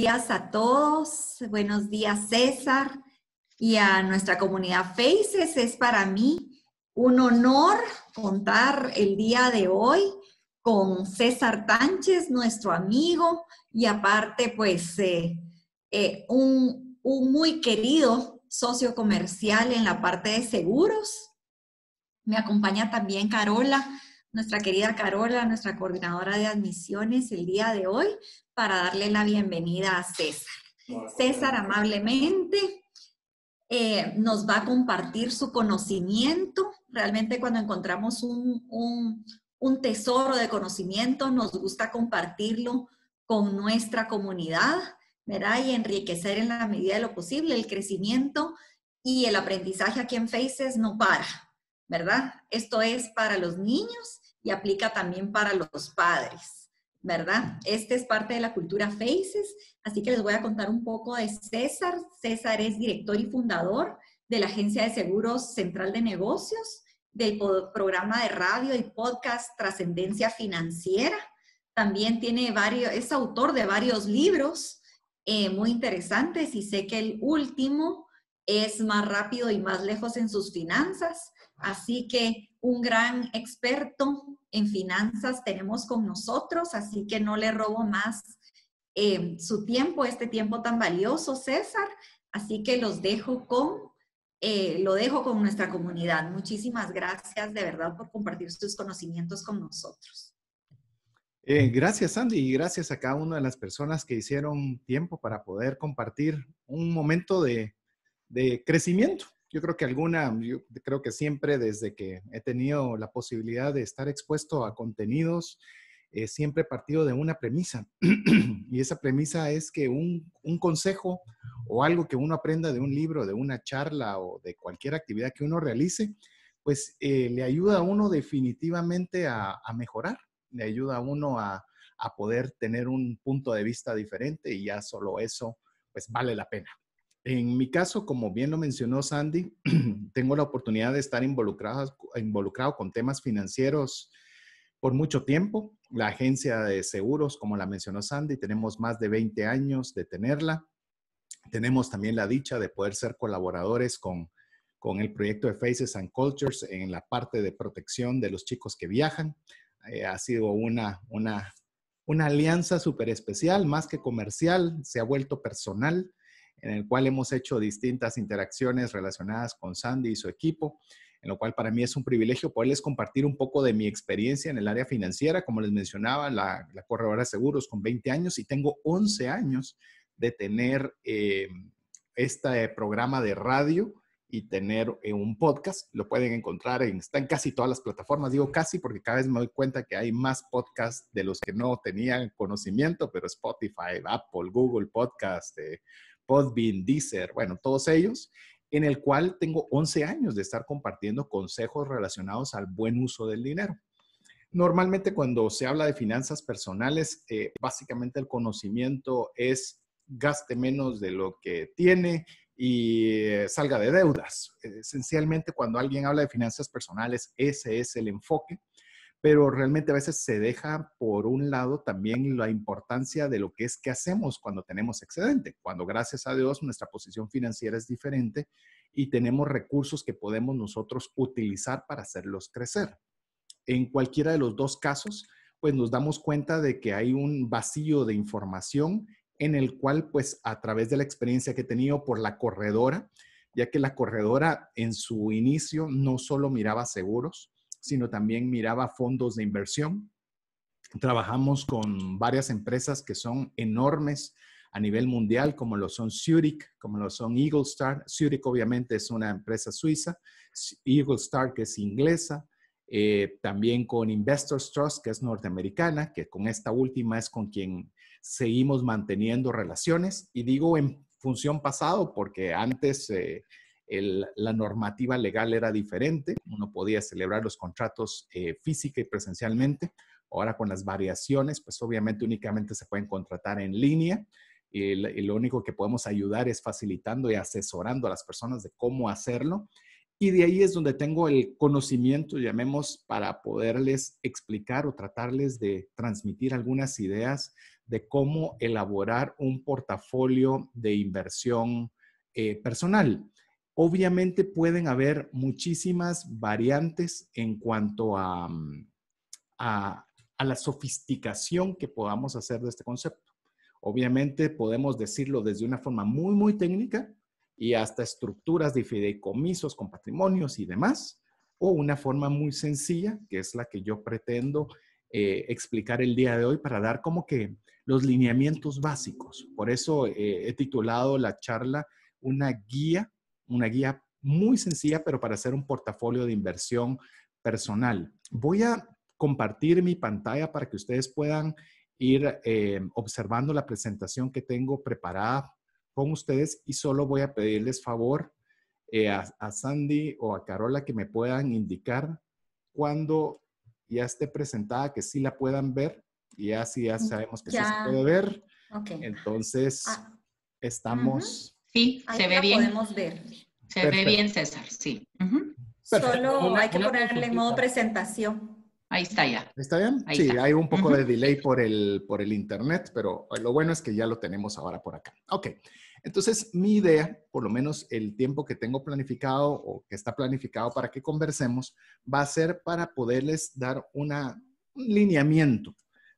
días a todos. Buenos días, César, y a nuestra comunidad Faces. Es para mí un honor contar el día de hoy con César Tánchez, nuestro amigo, y aparte, pues, eh, eh, un muy querido socio comercial en la parte de seguros. Me acompaña también Carola, nuestra querida Carola, nuestra coordinadora de admisiones el día de hoy, para darle la bienvenida a César. César amablemente eh, nos va a compartir su conocimiento. Realmente cuando encontramos un, un tesoro de conocimiento, nos gusta compartirlo con nuestra comunidad, ¿verdad? Y enriquecer en la medida de lo posible el crecimiento y el aprendizaje aquí en Faces no para, ¿verdad? Esto es para los niños y aplica también para los padres, ¿verdad? Este es parte de la cultura Faces, así que les voy a contar un poco de César. César es director y fundador de la Agencia de Seguros Central de Negocios, del programa de radio y podcast Trascendencia Financiera. También tiene varios, es autor de varios libros eh, muy interesantes y sé que el último es más rápido y más lejos en sus finanzas. Así que un gran experto en finanzas tenemos con nosotros, así que no le robo más eh, su tiempo, este tiempo tan valioso, César. Así que los dejo con, eh, lo dejo con nuestra comunidad. Muchísimas gracias de verdad por compartir sus conocimientos con nosotros. Eh, gracias, Andy, y gracias a cada una de las personas que hicieron tiempo para poder compartir un momento de, de crecimiento yo creo que alguna, yo creo que siempre desde que he tenido la posibilidad de estar expuesto a contenidos, eh, siempre he partido de una premisa. y esa premisa es que un, un, consejo o algo que uno aprenda de un libro, de una charla o de cualquier actividad que uno realice, pues eh, le ayuda a uno definitivamente a, mejorar, le ayuda a uno a, a poder tener un punto de vista diferente y ya solo eso, pues vale la pena. En mi caso, como bien lo mencionó Sandy, tengo la oportunidad de estar involucrado, involucrado con temas financieros por mucho tiempo. La agencia de seguros, como la mencionó Sandy, tenemos más de 20 años de tenerla. Tenemos también la dicha de poder ser colaboradores con, con el proyecto de Faces and Cultures en la parte de protección de los chicos que viajan. Eh, ha sido una, una, una alianza súper especial, más que comercial, se ha vuelto personal en el cual hemos hecho distintas interacciones relacionadas con Sandy y su equipo, en lo cual para mí es un privilegio poderles compartir un poco de mi experiencia en el área financiera. Como les mencionaba, la, corredora de seguros con 20 años y tengo 11 años de tener eh, este programa de radio y tener eh, un podcast. Lo pueden encontrar en, está casi todas las plataformas. Digo casi porque cada vez me doy cuenta que hay más podcasts de los que no tenían conocimiento, pero Spotify, Apple, Google Podcast, eh, Podbean, Deezer, bueno, todos ellos, en el cual tengo 11 años de estar compartiendo consejos relacionados al buen uso del dinero. Normalmente cuando se habla de finanzas personales, eh, básicamente el conocimiento es gaste menos de lo que tiene y eh, salga de deudas. Esencialmente cuando alguien habla de finanzas personales, ese es el enfoque pero realmente a veces se deja por un lado también la importancia de lo que es que hacemos cuando tenemos excedente, cuando gracias a Dios nuestra posición financiera es diferente y tenemos recursos que podemos nosotros utilizar para hacerlos crecer. En cualquiera de los dos casos, pues nos damos cuenta de que hay un vacío de información en el cual, pues a través de la experiencia que he tenido por la corredora, ya que la corredora en su inicio no solo miraba seguros, sino también miraba fondos de inversión. Trabajamos con varias empresas que son enormes a nivel mundial, como lo son Zurich, como lo son Eagle Star. Zurich obviamente es una empresa suiza, Eagle Star que es inglesa, eh, también con Investors Trust, que es norteamericana, que con esta última es con quien seguimos manteniendo relaciones. Y digo en función pasado porque antes eh, la normativa legal era diferente, uno podía celebrar los contratos eh, física y presencialmente, ahora con las variaciones, pues obviamente únicamente se pueden contratar en línea y, lo único que podemos ayudar es facilitando y asesorando a las personas de cómo hacerlo. Y de ahí es donde tengo el conocimiento, llamemos, para poderles explicar o tratarles de transmitir algunas ideas de cómo elaborar un portafolio de inversión eh, personal. Obviamente pueden haber muchísimas variantes en cuanto mm, a, la sofisticación que podamos hacer de este concepto. Obviamente podemos decirlo desde una forma muy, muy técnica y hasta estructuras de fideicomisos con patrimonios y demás, o una forma muy sencilla, que es la que yo pretendo eh, explicar el día de hoy para dar como que los lineamientos básicos. Por eso eh, he titulado la charla una guía una guía muy sencilla, pero para hacer un portafolio de inversión personal. Voy a compartir mi pantalla para que ustedes puedan ir eh, observando la presentación que tengo preparada con ustedes y solo voy a pedirles favor eh, a, Sandy o a Carola que me puedan indicar cuando ya esté presentada, que sí la puedan ver. Y así ya mm, sabemos que sí se puede ver. Entonces, ah. estamos... Sí, se ve bien. podemos ver. Se ve bien, César, sí. Solo hay que ponerle en modo presentación. Ahí está ya. ¿Está bien? sí, hay un poco de delay por el, internet, pero lo bueno es que ya lo tenemos ahora por acá. Ok, entonces mi idea, por lo menos el tiempo que tengo planificado o que está planificado para que conversemos, va a ser para poderles dar un lineamiento.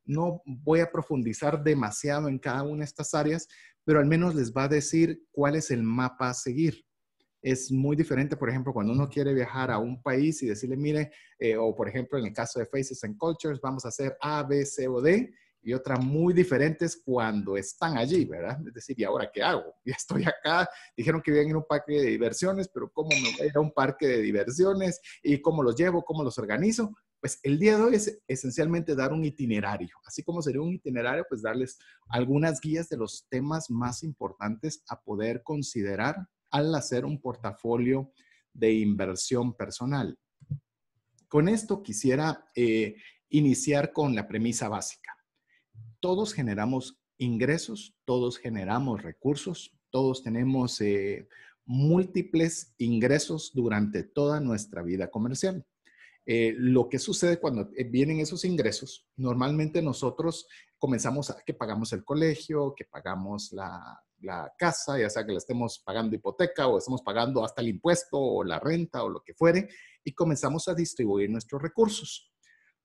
No voy a profundizar demasiado en cada una de estas áreas, pero al menos les va a decir cuál es el mapa a seguir. Es muy diferente, por ejemplo, cuando uno quiere viajar a un país y decirle, mire, eh, o por ejemplo en el caso de Faces and Cultures, vamos a hacer A, B, C o D, y otra muy diferentes cuando están allí, ¿verdad? Es decir, ¿y ahora qué hago? Ya estoy acá, dijeron que iban a un parque de diversiones, pero ¿cómo me voy a un parque de diversiones? ¿Y cómo los llevo? ¿Cómo los organizo? Pues el día de hoy es esencialmente dar un itinerario, así como sería un itinerario, pues darles algunas guías de los temas más importantes a poder considerar al hacer un portafolio de inversión personal. Con esto quisiera eh, iniciar con la premisa básica. Todos generamos ingresos, todos generamos recursos, todos tenemos eh, múltiples ingresos durante toda nuestra vida comercial. Eh, lo que sucede cuando eh, vienen esos ingresos, normalmente nosotros comenzamos a que pagamos el colegio, que pagamos la, casa, ya sea que la estemos pagando hipoteca o estamos pagando hasta el impuesto o la renta o lo que fuere, y comenzamos a distribuir nuestros recursos.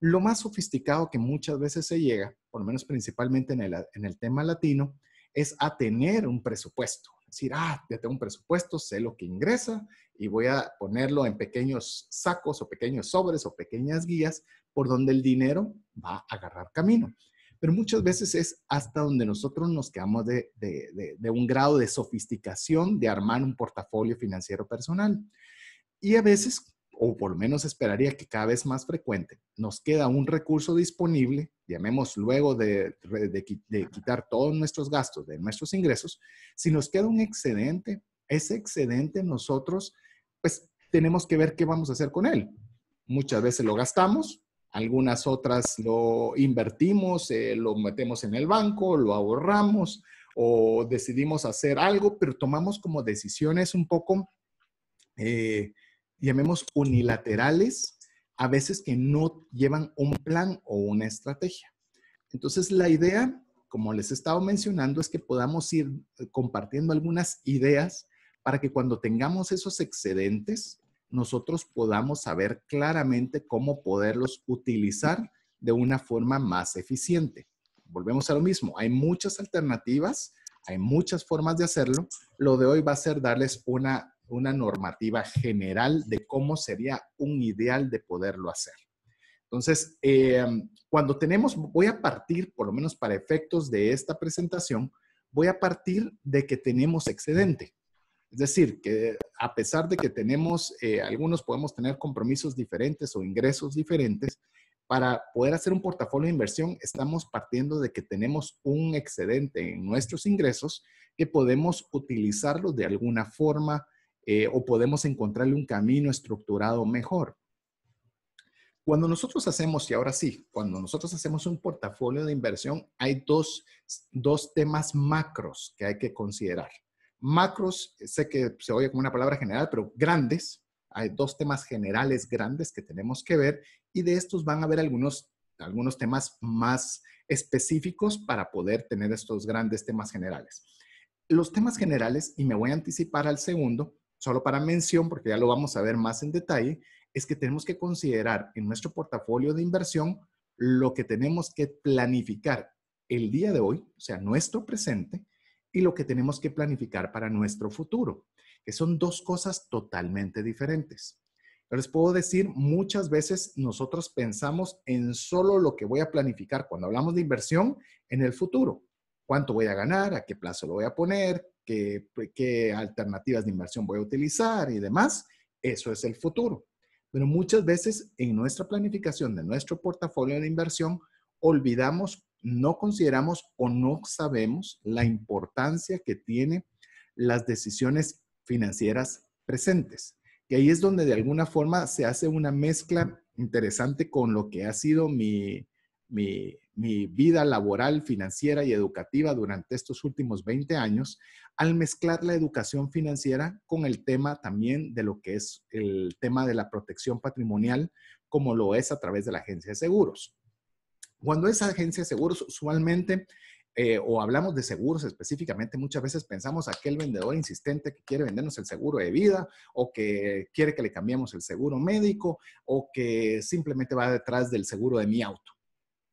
Lo más sofisticado que muchas veces se llega, por lo menos principalmente en el tema latino, es a tener un presupuesto decir, ah, ya tengo un presupuesto, sé lo que ingresa y voy a ponerlo en pequeños sacos o pequeños sobres o pequeñas guías por donde el dinero va a agarrar camino. Pero muchas veces es hasta donde nosotros nos quedamos de, de un grado de sofisticación de armar un portafolio financiero personal. Y a veces o por lo menos esperaría que cada vez más frecuente, nos queda un recurso disponible, llamemos luego de, quitar todos nuestros gastos de nuestros ingresos, si nos queda un excedente, ese excedente nosotros, pues tenemos que ver qué vamos a hacer con él. Muchas veces lo gastamos, algunas otras lo invertimos, eh, lo metemos en el banco, lo ahorramos o decidimos hacer algo, pero tomamos como decisiones un poco... Eh, llamemos unilaterales, a veces que no llevan un plan o una estrategia. Entonces, la idea, como les he estado mencionando, es que podamos ir eh, compartiendo algunas ideas para que cuando tengamos esos excedentes, nosotros podamos saber claramente cómo poderlos utilizar de una forma más eficiente. Volvemos a lo mismo, hay muchas alternativas, hay muchas formas de hacerlo. Lo de hoy va a ser darles una una normativa general de cómo sería un ideal de poderlo hacer. Entonces, eh, cuando tenemos, voy a partir, por lo menos para efectos de esta presentación, voy a partir de que tenemos excedente. Es decir, que a pesar de que tenemos, eh, algunos podemos tener compromisos diferentes o ingresos diferentes, para poder hacer un portafolio de inversión estamos partiendo de que tenemos un excedente en nuestros ingresos que podemos utilizarlo de alguna forma eh, o podemos encontrarle un camino estructurado mejor. Cuando nosotros hacemos, y ahora sí, cuando nosotros hacemos un portafolio de inversión, hay dos, dos temas macros que hay que considerar. Macros, sé que se oye como una palabra general, pero grandes, hay dos temas generales grandes que tenemos que ver y de estos van a haber algunos, algunos temas más específicos para poder tener estos grandes temas generales. Los temas generales, y me voy a anticipar al segundo, solo para mención, porque ya lo vamos a ver más en detalle, es que tenemos que considerar en nuestro portafolio de inversión lo que tenemos que planificar el día de hoy, o sea, nuestro presente, y lo que tenemos que planificar para nuestro futuro, que son dos cosas totalmente diferentes. Yo les puedo decir, muchas veces nosotros pensamos en solo lo que voy a planificar cuando hablamos de inversión en el futuro cuánto voy a ganar, a qué plazo lo voy a poner, qué, qué alternativas de inversión voy a utilizar y demás. Eso es el futuro. Pero muchas veces en nuestra planificación de nuestro portafolio de inversión olvidamos, no consideramos o no sabemos la importancia que tiene las decisiones financieras presentes. Y ahí es donde de alguna forma se hace una mezcla interesante con lo que ha sido mi, mi, mi vida laboral, financiera y educativa durante estos últimos 20 años al mezclar la educación financiera con el tema también de lo que es el tema de la protección patrimonial, como lo es a través de la agencia de seguros. Cuando es agencia de seguros, usualmente, eh, o hablamos de seguros específicamente, muchas veces pensamos aquel vendedor insistente que quiere vendernos el seguro de vida o que quiere que le cambiemos el seguro médico o que simplemente va detrás del seguro de mi auto.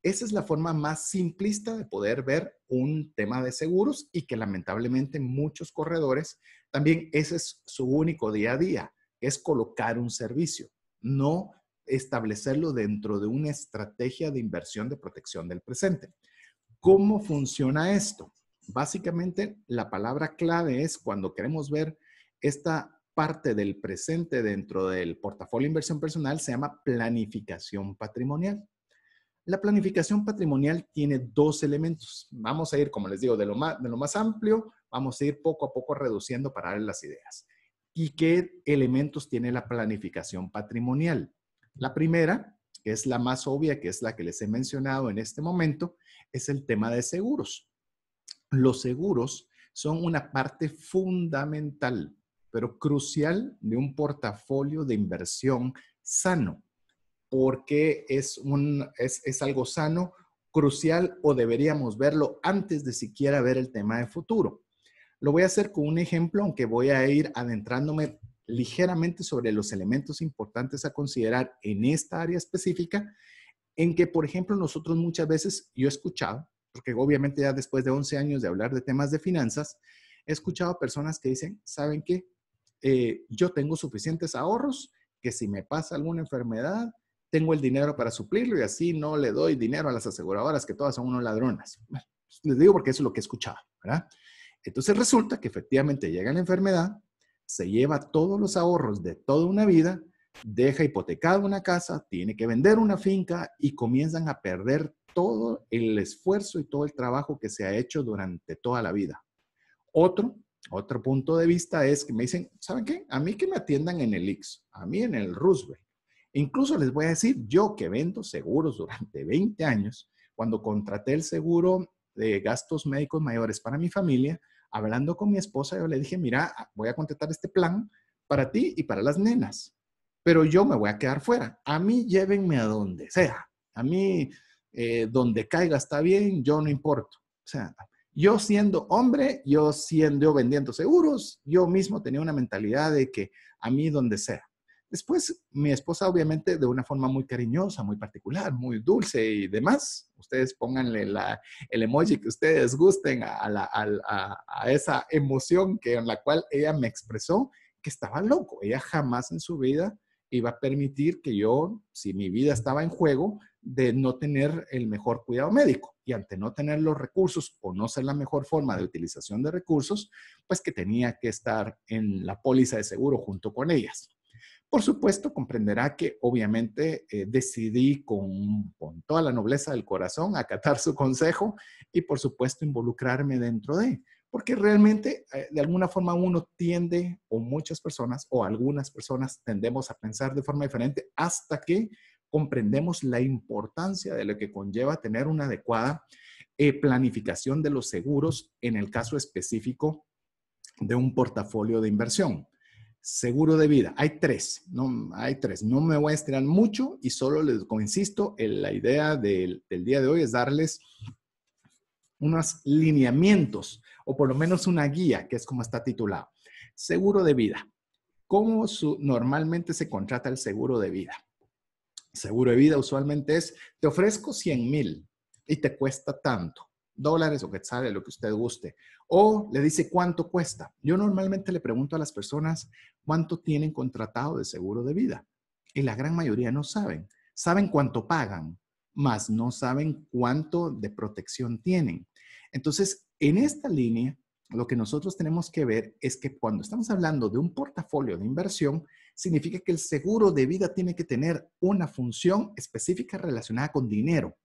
Esa es la forma más simplista de poder ver un tema de seguros y que lamentablemente muchos corredores también ese es su único día a día, es colocar un servicio, no establecerlo dentro de una estrategia de inversión de protección del presente. ¿Cómo funciona esto? Básicamente, la palabra clave es cuando queremos ver esta parte del presente dentro del portafolio de inversión personal, se llama planificación patrimonial. La planificación patrimonial tiene dos elementos. Vamos a ir, como les digo, de lo más, amplio, vamos a ir poco a poco reduciendo para darles las ideas. ¿Y qué elementos tiene la planificación patrimonial? La primera, que es la más obvia, que es la que les he mencionado en este momento, es el tema de seguros. Los seguros son una parte fundamental, pero crucial de un portafolio de inversión sano porque es, un, es, algo sano, crucial o deberíamos verlo antes de siquiera ver el tema de futuro. Lo voy a hacer con un ejemplo, aunque voy a ir adentrándome ligeramente sobre los elementos importantes a considerar en esta área específica, en que, por ejemplo, nosotros muchas veces, yo he escuchado, porque obviamente ya después de 11 años de hablar de temas de finanzas, he escuchado personas que dicen, ¿saben qué? Eh, yo tengo suficientes ahorros que si me pasa alguna enfermedad, tengo el dinero para suplirlo y así no le doy dinero a las aseguradoras que todas son unos ladronas. Pues, les digo porque eso es lo que escuchaba, ¿verdad? Entonces resulta que efectivamente llega la enfermedad, se lleva todos los ahorros de toda una vida, deja hipotecada una casa, tiene que vender una finca y comienzan a perder todo el esfuerzo y todo el trabajo que se ha hecho durante toda la vida. Otro, otro punto de vista es que me dicen, ¿saben qué? A mí que me atiendan en el IX, a mí en el Roosevelt, Incluso les voy a decir, yo que vendo seguros durante 20 años, cuando contraté el seguro de gastos médicos mayores para mi familia, hablando con mi esposa, yo le dije, mira, ah, voy a contratar este plan para ti y para las nenas, pero yo me voy a quedar fuera. A mí llévenme a donde sea. A mí, eh, donde caiga está bien, yo no importo. O sea, yo siendo hombre, yo siendo yo vendiendo seguros, yo mismo tenía una mentalidad de que a mí donde sea. Después, mi esposa, obviamente, de una forma muy cariñosa, muy particular, muy dulce y demás. Ustedes pónganle el emoji que ustedes gusten a, esa emoción que, en la cual ella me expresó que estaba loco. Ella jamás en su vida iba a permitir que yo, si mi vida estaba en juego, de no tener el mejor cuidado médico. Y ante no tener los recursos o no ser la mejor forma de utilización de recursos, pues que tenía que estar en la póliza de seguro junto con ellas. Por supuesto, comprenderá que obviamente eh, decidí con, toda la nobleza del corazón acatar su consejo y por supuesto involucrarme dentro de, porque realmente eh, de alguna forma uno tiende, o muchas personas, o algunas personas tendemos a pensar de forma diferente hasta que comprendemos la importancia de lo que conlleva tener una adecuada eh, planificación de los seguros en el caso específico de un portafolio de inversión seguro de vida. Hay tres, no, hay tres. No me voy a estirar mucho y solo les coincisto insisto, la idea del, día de hoy es darles unos lineamientos o por lo menos una guía, que es como está titulado. Seguro de vida. ¿Cómo normalmente se contrata el seguro de vida? Seguro de vida usualmente es, te ofrezco 100 mil y te cuesta tanto dólares o sabe lo que usted guste. O le dice cuánto cuesta. Yo normalmente le pregunto a las personas cuánto tienen contratado de seguro de vida. Y la gran mayoría no saben. Saben cuánto pagan, mas no saben cuánto de protección tienen. Entonces, en esta línea, lo que nosotros tenemos que ver es que cuando estamos hablando de un portafolio de inversión, significa que el seguro de vida tiene que tener una función específica relacionada con dinero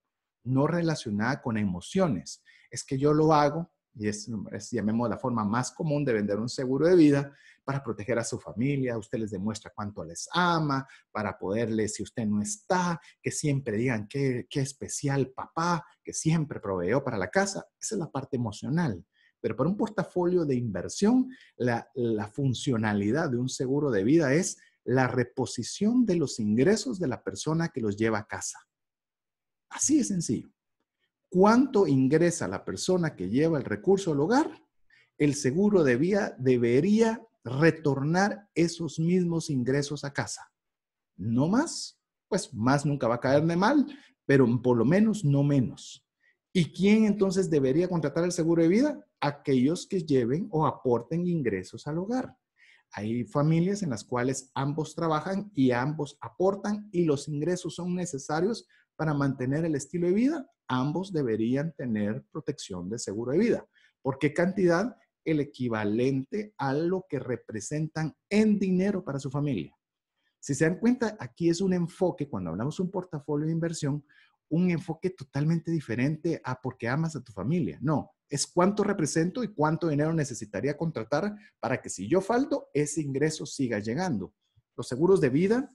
no relacionada con emociones. Es que yo lo hago, y es, llamemos la forma más común de vender un seguro de vida, para proteger a su familia, usted les demuestra cuánto les ama, para poderles, si usted no está, que siempre digan qué, especial papá, que siempre proveó para la casa. Esa es la parte emocional. Pero para un portafolio de inversión, la funcionalidad de un seguro de vida es la reposición de los ingresos de la persona que los lleva a casa. Así de sencillo. ¿Cuánto ingresa la persona que lleva el recurso al hogar? El seguro de vida debería retornar esos mismos ingresos a casa. No más, pues más nunca va a caer de mal, pero por lo menos no menos. ¿Y quién entonces debería contratar el seguro de vida? Aquellos que lleven o aporten ingresos al hogar. Hay familias en las cuales ambos trabajan y ambos aportan y los ingresos son necesarios para mantener el estilo de vida, ambos deberían tener protección de seguro de vida. ¿Por qué cantidad? El equivalente a lo que representan en dinero para su familia. Si se dan cuenta, aquí es un enfoque, cuando hablamos de un portafolio de inversión, un enfoque totalmente diferente a porque amas a tu familia. No, es cuánto represento y cuánto dinero necesitaría contratar para que si yo falto, ese ingreso siga llegando. Los seguros de vida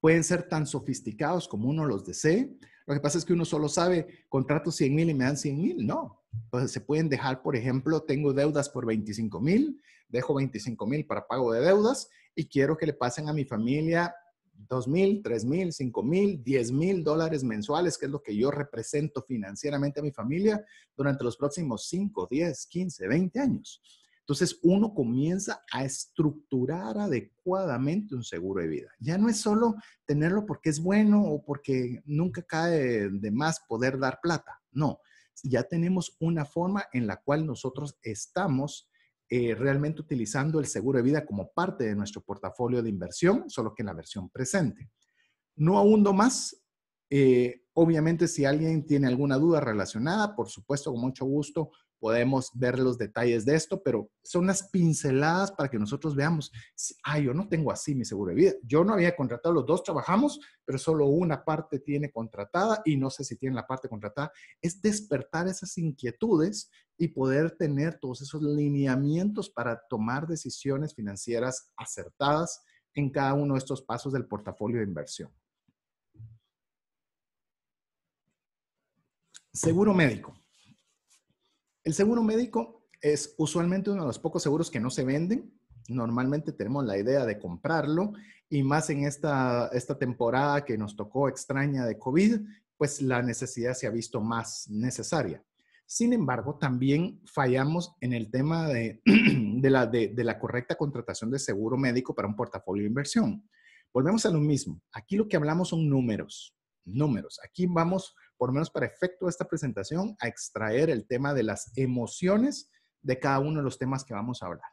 pueden ser tan sofisticados como uno los desee. Lo que pasa es que uno solo sabe, contrato 100 mil y me dan 100 mil. No, entonces se pueden dejar, por ejemplo, tengo deudas por 25 mil, dejo 25 mil para pago de deudas y quiero que le pasen a mi familia 2 mil, 3 mil, 5 mil, 10 mil dólares mensuales, que es lo que yo represento financieramente a mi familia durante los próximos 5, 10, 15, 20 años. Entonces uno comienza a estructurar adecuadamente un seguro de vida. Ya no es solo tenerlo porque es bueno o porque nunca cae de más poder dar plata. No, ya tenemos una forma en la cual nosotros estamos eh, realmente utilizando el seguro de vida como parte de nuestro portafolio de inversión, solo que en la versión presente. No ahundo más. Eh, obviamente, si alguien tiene alguna duda relacionada, por supuesto, con mucho gusto, podemos ver los detalles de esto, pero son unas pinceladas para que nosotros veamos, ah, yo no tengo así mi seguro de vida. Yo no había contratado, los dos trabajamos, pero solo una parte tiene contratada y no sé si tiene la parte contratada. Es despertar esas inquietudes y poder tener todos esos lineamientos para tomar decisiones financieras acertadas en cada uno de estos pasos del portafolio de inversión. Seguro médico. El seguro médico es usualmente uno de los pocos seguros que no se venden. Normalmente tenemos la idea de comprarlo y más en esta, esta temporada que nos tocó extraña de COVID, pues la necesidad se ha visto más necesaria. Sin embargo, también fallamos en el tema de, la, de, de, la, correcta contratación de seguro médico para un portafolio de inversión. Volvemos a lo mismo. Aquí lo que hablamos son números, números. Aquí vamos por lo menos para efecto de esta presentación, a extraer el tema de las emociones de cada uno de los temas que vamos a hablar.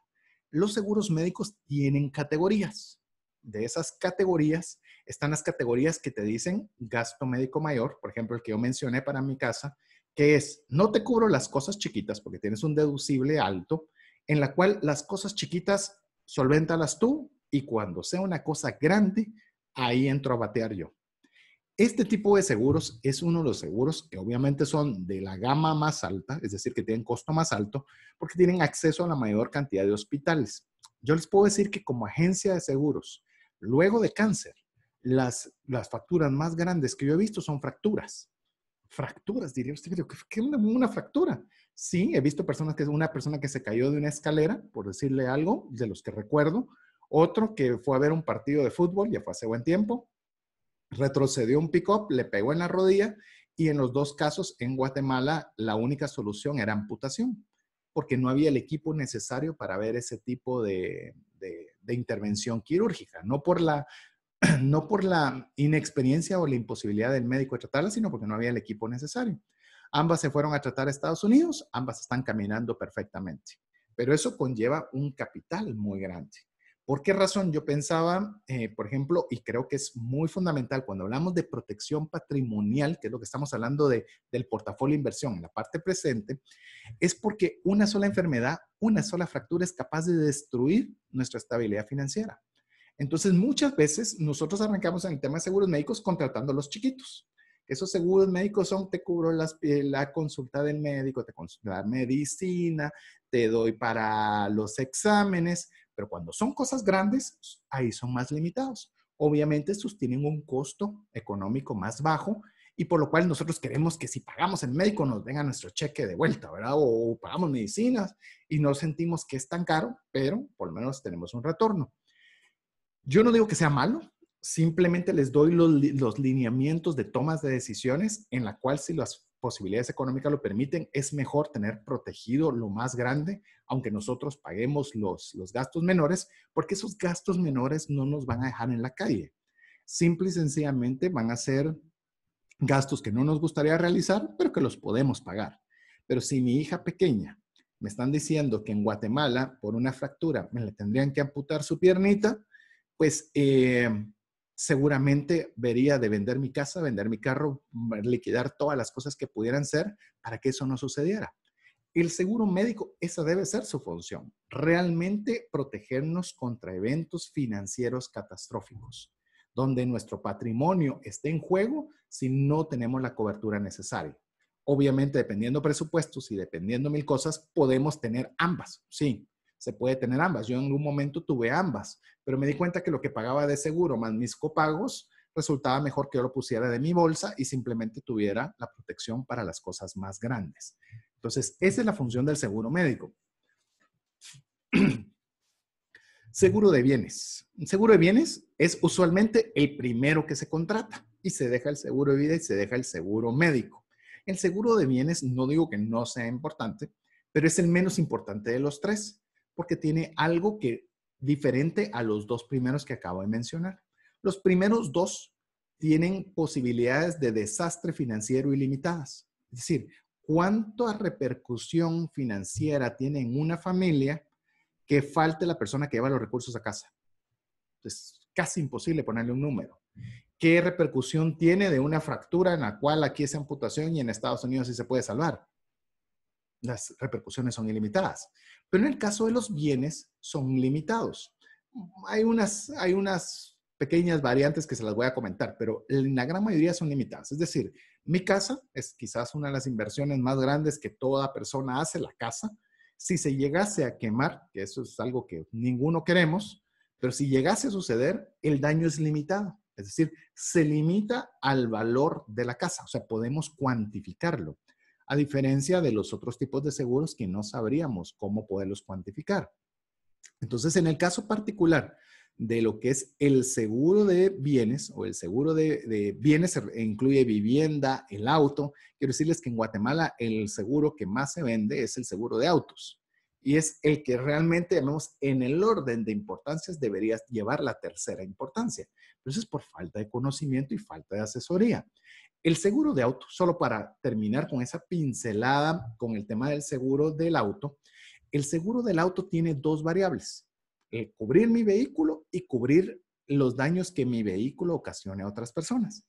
Los seguros médicos tienen categorías. De esas categorías están las categorías que te dicen gasto médico mayor, por ejemplo, el que yo mencioné para mi casa, que es no te cubro las cosas chiquitas porque tienes un deducible alto, en la cual las cosas chiquitas solventalas tú y cuando sea una cosa grande, ahí entro a batear yo. Este tipo de seguros es uno de los seguros que obviamente son de la gama más alta, es decir, que tienen costo más alto, porque tienen acceso a la mayor cantidad de hospitales. Yo les puedo decir que como agencia de seguros, luego de cáncer, las, las facturas más grandes que yo he visto son fracturas. Fracturas, diría usted, ¿qué es una fractura? Sí, he visto personas que, una persona que se cayó de una escalera, por decirle algo, de los que recuerdo, otro que fue a ver un partido de fútbol, ya fue hace buen tiempo, retrocedió un pick-up, le pegó en la rodilla y en los dos casos en Guatemala la única solución era amputación, porque no había el equipo necesario para ver ese tipo de, intervención quirúrgica, no por la no por la inexperiencia o la imposibilidad del médico de tratarla, sino porque no había el equipo necesario. Ambas se fueron a tratar a Estados Unidos, ambas están caminando perfectamente. Pero eso conlleva un capital muy grande. ¿Por qué razón? Yo pensaba, eh, por ejemplo, y creo que es muy fundamental cuando hablamos de protección patrimonial, que es lo que estamos hablando del portafolio de inversión en la parte presente, es porque una sola enfermedad, una sola fractura es capaz de destruir nuestra estabilidad financiera. Entonces, muchas veces nosotros arrancamos en el tema de seguros médicos contratando a los chiquitos. Esos seguros médicos son, te cubro la consulta del médico, te consulta la medicina, te doy para los exámenes, pero cuando son cosas grandes, ahí son más limitados. Obviamente estos tienen un costo económico más bajo y por lo cual nosotros queremos que si pagamos el médico nos venga nuestro cheque de vuelta, ¿verdad? O, pagamos medicinas y no sentimos que es tan caro, pero por lo menos tenemos un retorno. Yo no digo que sea malo, simplemente les doy los, lineamientos de tomas de decisiones en la cual si las posibilidades económicas lo permiten, es mejor tener protegido lo más grande, aunque nosotros paguemos los, los gastos menores, porque esos gastos menores no nos van a dejar en la calle. Simple y sencillamente van a ser gastos que no nos gustaría realizar, pero que los podemos pagar. Pero si mi hija pequeña me están diciendo que en Guatemala por una fractura me le tendrían que amputar su piernita, pues eh, seguramente vería de vender mi casa, vender mi carro, mm, liquidar todas las cosas que pudieran ser para que eso no sucediera. El seguro médico, esa debe ser su función, realmente protegernos contra eventos financieros catastróficos, donde nuestro patrimonio esté en juego si no tenemos la cobertura necesaria. Obviamente, dependiendo presupuestos y dependiendo mil cosas, podemos tener ambas, sí, se puede tener ambas. Yo en un momento tuve ambas, pero me di cuenta que lo que pagaba de seguro más mis copagos resultaba mejor que yo lo pusiera de mi bolsa y simplemente tuviera la protección para las cosas más grandes. Entonces, esa es la función del seguro médico. seguro de bienes. Un seguro de bienes es usualmente el primero que se contrata y se deja el seguro de vida y se deja el seguro médico. El seguro de bienes no digo que no sea importante, pero es el menos importante de los tres porque tiene algo que diferente a los dos primeros que acabo de mencionar. Los primeros dos tienen posibilidades de desastre financiero ilimitadas. Es decir, cuánta repercusión financiera tiene en una familia que falte la persona que lleva los recursos a casa. Es casi imposible ponerle un número. ¿Qué repercusión tiene de una fractura en la cual aquí es amputación y en Estados Unidos sí se puede salvar? las repercusiones son ilimitadas. Pero en el caso de los bienes, son limitados. Hay unas, hay unas pequeñas variantes que se las voy a comentar, pero en la gran mayoría son limitadas. Es decir, mi casa es quizás una de las inversiones más grandes que toda persona hace, la casa. Si se llegase a quemar, que eso es algo que ninguno queremos, pero si llegase a suceder, el daño es limitado. Es decir, se limita al valor de la casa, o sea, podemos cuantificarlo a diferencia de los otros tipos de seguros que no sabríamos cómo poderlos cuantificar. Entonces, en el caso particular de lo que es el seguro de bienes o el seguro de, bienes e incluye vivienda, el auto. Quiero decirles que en Guatemala el seguro que más se vende es el seguro de autos y es el que realmente, en el orden de importancias debería llevar la tercera importancia. Entonces, por falta de conocimiento y falta de asesoría. El seguro de auto, solo para terminar con esa pincelada con el tema del seguro del auto, el seguro del auto tiene dos variables, el cubrir mi vehículo y cubrir los daños que mi vehículo ocasione a otras personas.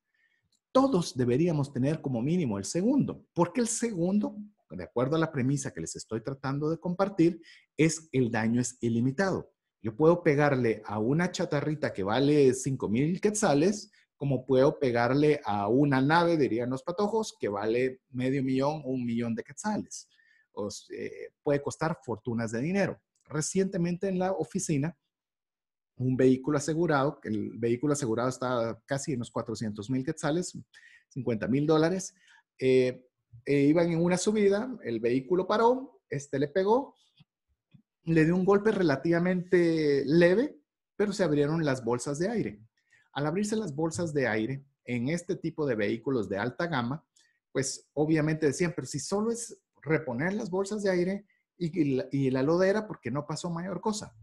Todos deberíamos tener como mínimo el segundo, porque el segundo, de acuerdo a la premisa que les estoy tratando de compartir, es el daño es ilimitado. Yo puedo pegarle a una chatarrita que vale 5 mil quetzales, como puedo pegarle a una nave, dirían los patojos, que vale medio millón o un millón de quetzales. O eh, puede costar fortunas de dinero. Recientemente en la oficina, un vehículo asegurado, el vehículo asegurado está casi en los 400 mil quetzales, 50 mil dólares, eh, eh, iban en una subida, el vehículo paró, este le pegó, le dio un golpe relativamente leve, pero se abrieron las bolsas de aire al abrirse las bolsas de aire en este tipo de vehículos de alta gama, pues obviamente decían, pero si solo es reponer las bolsas de aire y, la, lodera porque no pasó mayor cosa.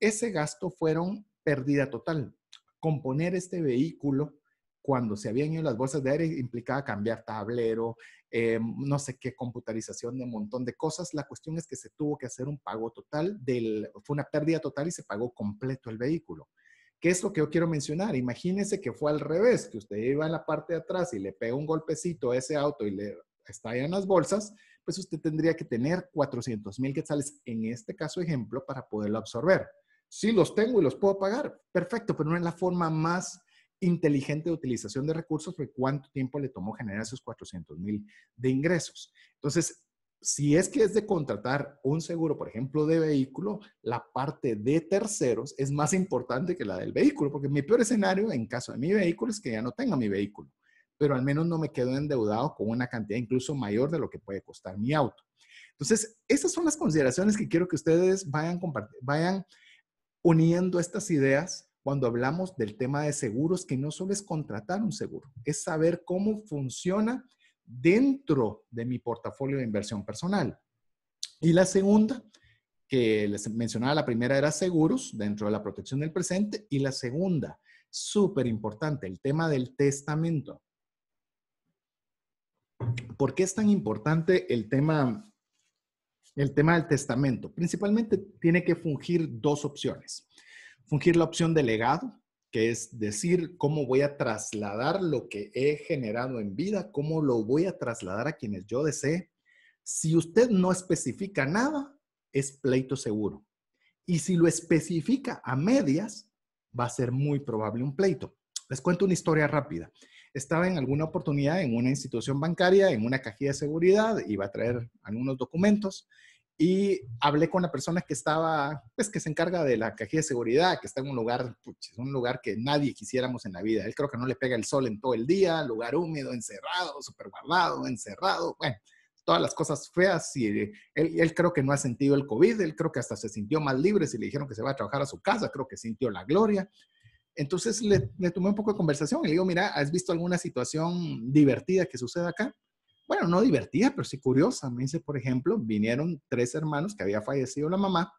Ese gasto fueron pérdida total. Componer este vehículo cuando se habían ido las bolsas de aire implicaba cambiar tablero, eh, no sé qué, computarización de un montón de cosas. La cuestión es que se tuvo que hacer un pago total, fue una pérdida total y se pagó completo el vehículo. ¿Qué es lo que yo quiero mencionar? Imagínense que fue al revés, que usted iba en la parte de atrás y le pegó un golpecito a ese auto y le estallan las bolsas, pues usted tendría que tener 400 mil quetzales, en este caso ejemplo, para poderlo absorber. Si los tengo y los puedo pagar, perfecto, pero no es la forma más inteligente de utilización de recursos, fue cuánto tiempo le tomó generar esos 400 mil de ingresos. Entonces, si es que es de contratar un seguro, por ejemplo, de vehículo, la parte de terceros es más importante que la del vehículo, porque mi peor escenario en caso de mi vehículo es que ya no tenga mi vehículo, pero al menos no me quedo endeudado con una cantidad incluso mayor de lo que puede costar mi auto. Entonces, esas son las consideraciones que quiero que ustedes vayan, vayan uniendo estas ideas cuando hablamos del tema de seguros, que no solo es contratar un seguro, es saber cómo funciona dentro de mi portafolio de inversión personal. Y la segunda, que les mencionaba, la primera era seguros dentro de la protección del presente y la segunda, súper importante, el tema del testamento. ¿Por qué es tan importante el tema, el tema del testamento? Principalmente tiene que fungir dos opciones. Fungir la opción de legado, que es decir, cómo voy a trasladar lo que he generado en vida, cómo lo voy a trasladar a quienes yo desee. Si usted no especifica nada, es pleito seguro. Y si lo especifica a medias, va a ser muy probable un pleito. Les cuento una historia rápida. Estaba en alguna oportunidad en una institución bancaria, en una cajilla de seguridad, iba a traer algunos documentos y hablé con la persona que estaba, pues que se encarga de la cajilla de seguridad, que está en un lugar, es un lugar que nadie quisiéramos en la vida. Él creo que no le pega el sol en todo el día, lugar húmedo, encerrado, super guardado, encerrado, bueno, todas las cosas feas. Y él, creo que no ha sentido el COVID, él creo que hasta se sintió más libre si le dijeron que se va a trabajar a su casa, creo que sintió la gloria. Entonces le, le tomé un poco de conversación y le digo, mira, ¿has visto alguna situación divertida que suceda acá? bueno, no divertida, pero sí curiosa. Me dice, por ejemplo, vinieron tres hermanos que había fallecido la mamá,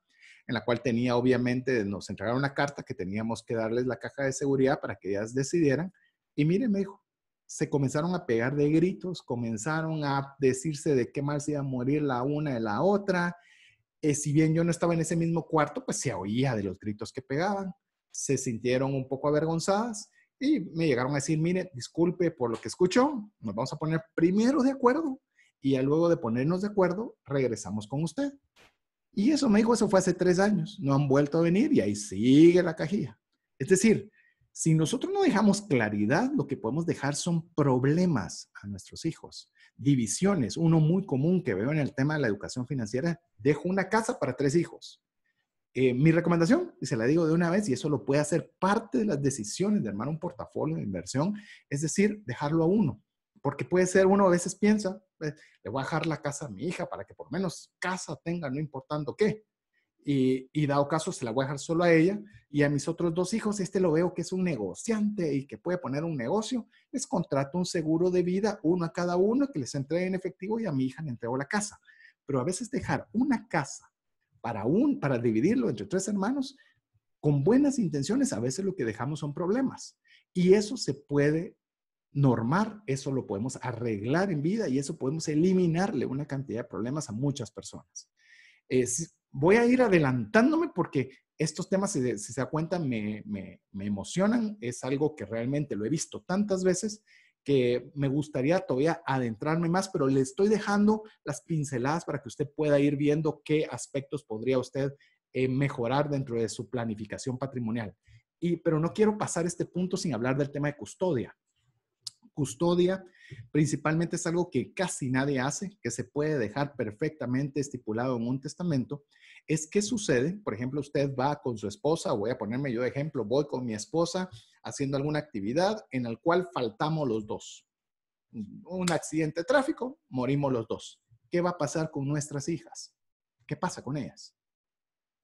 en la cual tenía, obviamente, nos entregaron una carta que teníamos que darles la caja de seguridad para que ellas decidieran. Y mire, me dijo, se comenzaron a pegar de gritos, comenzaron a decirse de qué más se iba a morir la una de la otra. Eh, si bien yo no estaba en ese mismo cuarto, pues se oía de los gritos que pegaban. Se sintieron un poco avergonzadas y me llegaron a decir, mire, disculpe por lo que escuchó, nos vamos a poner primero de acuerdo y luego de ponernos de acuerdo, regresamos con usted. Y eso me dijo, eso fue hace tres años, no han vuelto a venir y ahí sigue la cajilla. Es decir, si nosotros no dejamos claridad, lo que podemos dejar son problemas a nuestros hijos, divisiones. Uno muy común que veo en el tema de la educación financiera, dejo una casa para tres hijos. Eh, mi recomendación, y se la digo de una vez, y eso lo puede hacer parte de las decisiones de armar un portafolio de inversión, es decir, dejarlo a uno. Porque puede ser, uno a veces piensa, eh, le voy a dejar la casa a mi hija para que por menos casa tenga, no importando qué. Y, y, dado caso, se la voy a dejar solo a ella y a mis otros dos hijos, este lo veo que es un negociante y que puede poner un negocio, les contrato un seguro de vida, uno a cada uno, que les entregue en efectivo y a mi hija le entrego la casa. Pero a veces dejar una casa para para dividirlo entre tres hermanos, con buenas intenciones, a veces lo que dejamos son problemas. Y eso se puede normar, eso lo podemos arreglar en vida y eso podemos eliminarle una cantidad de problemas a muchas personas. voy a ir adelantándome porque estos temas, si, se da cuenta, me, me emocionan. Es algo que realmente lo he visto tantas veces que me gustaría todavía adentrarme más, pero le estoy dejando las pinceladas para que usted pueda ir viendo qué aspectos podría usted eh, mejorar dentro de su planificación patrimonial. Y, pero no quiero pasar este punto sin hablar del tema de custodia. Custodia Principalmente es algo que casi nadie hace, que se puede dejar perfectamente estipulado en un testamento, es qué sucede, por ejemplo, usted va con su esposa, voy a ponerme yo de ejemplo, voy con mi esposa haciendo alguna actividad en la cual faltamos los dos. Un accidente de tráfico, morimos los dos. ¿Qué va a pasar con nuestras hijas? ¿Qué pasa con ellas?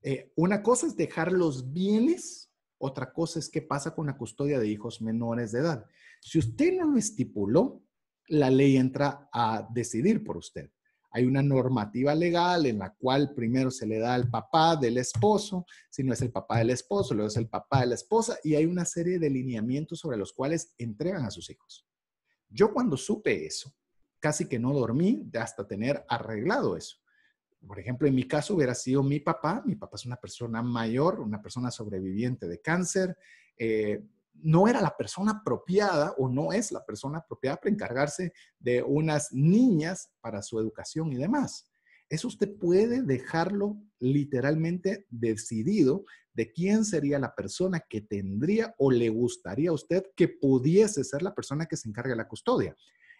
Eh, una cosa es dejar los bienes, otra cosa es qué pasa con la custodia de hijos menores de edad. Si usted no lo estipuló, la ley entra a decidir por usted. Hay una normativa legal en la cual primero se le da al papá del esposo, si no es el papá del esposo, luego es el papá de la esposa, y hay una serie de lineamientos sobre los cuales entregan a sus hijos. Yo cuando supe eso, casi que no dormí hasta tener arreglado eso. Por ejemplo, en mi caso hubiera sido mi papá, mi papá es una persona mayor, una persona sobreviviente de cáncer, eh, no era la persona apropiada o no es la persona apropiada para encargarse de unas niñas para su educación y demás. Eso usted puede dejarlo literalmente decidido de quién sería la persona que tendría o le gustaría a usted que pudiese ser la persona que se encargue de la custodia.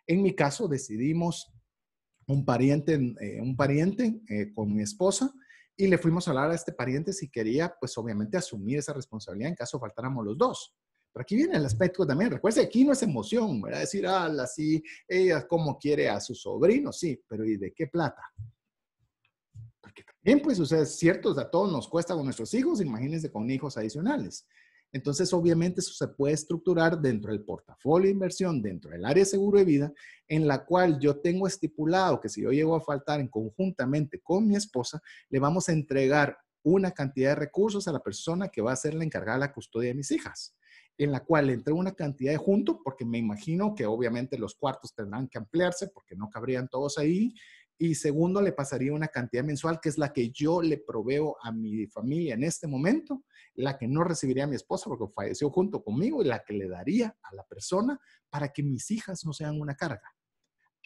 En mi caso decidimos un pariente, eh, eh, con mi esposa, y le fuimos a hablar a este pariente si quería, pues obviamente, asumir esa responsabilidad en caso faltáramos los dos. Pero aquí viene el aspecto también, recuerde, aquí no es emoción, ¿verdad? Decir, ah, la sí, ella cómo quiere a su sobrino, sí, pero ¿y de qué plata? Porque también, pues, o es cierto, a todos nos cuesta con nuestros hijos, imagínense con hijos adicionales. Entonces, obviamente, eso se puede estructurar dentro del portafolio de inversión, dentro del área seguro de vida, en la cual yo tengo estipulado que si yo llego a faltar en conjuntamente con mi esposa, le vamos a entregar una cantidad de recursos a la persona que va a ser la encargada de la custodia de mis hijas en la cual entré una cantidad de junto, porque me imagino que obviamente los cuartos tendrán que ampliarse porque no cabrían todos ahí. Y segundo, le pasaría una cantidad mensual que es la que yo le proveo a mi familia en este momento, la que no recibiría mi esposa porque falleció junto conmigo y la que le daría a la persona para que mis hijas no sean una carga.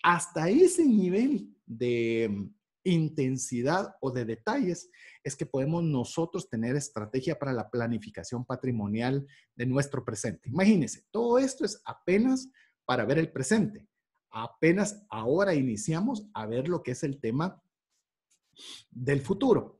Hasta ese nivel de, intensidad o de detalles es que podemos nosotros tener estrategia para la planificación patrimonial de nuestro presente. Imagínense, todo esto es apenas para ver el presente. Apenas ahora iniciamos a ver lo que es el tema del futuro.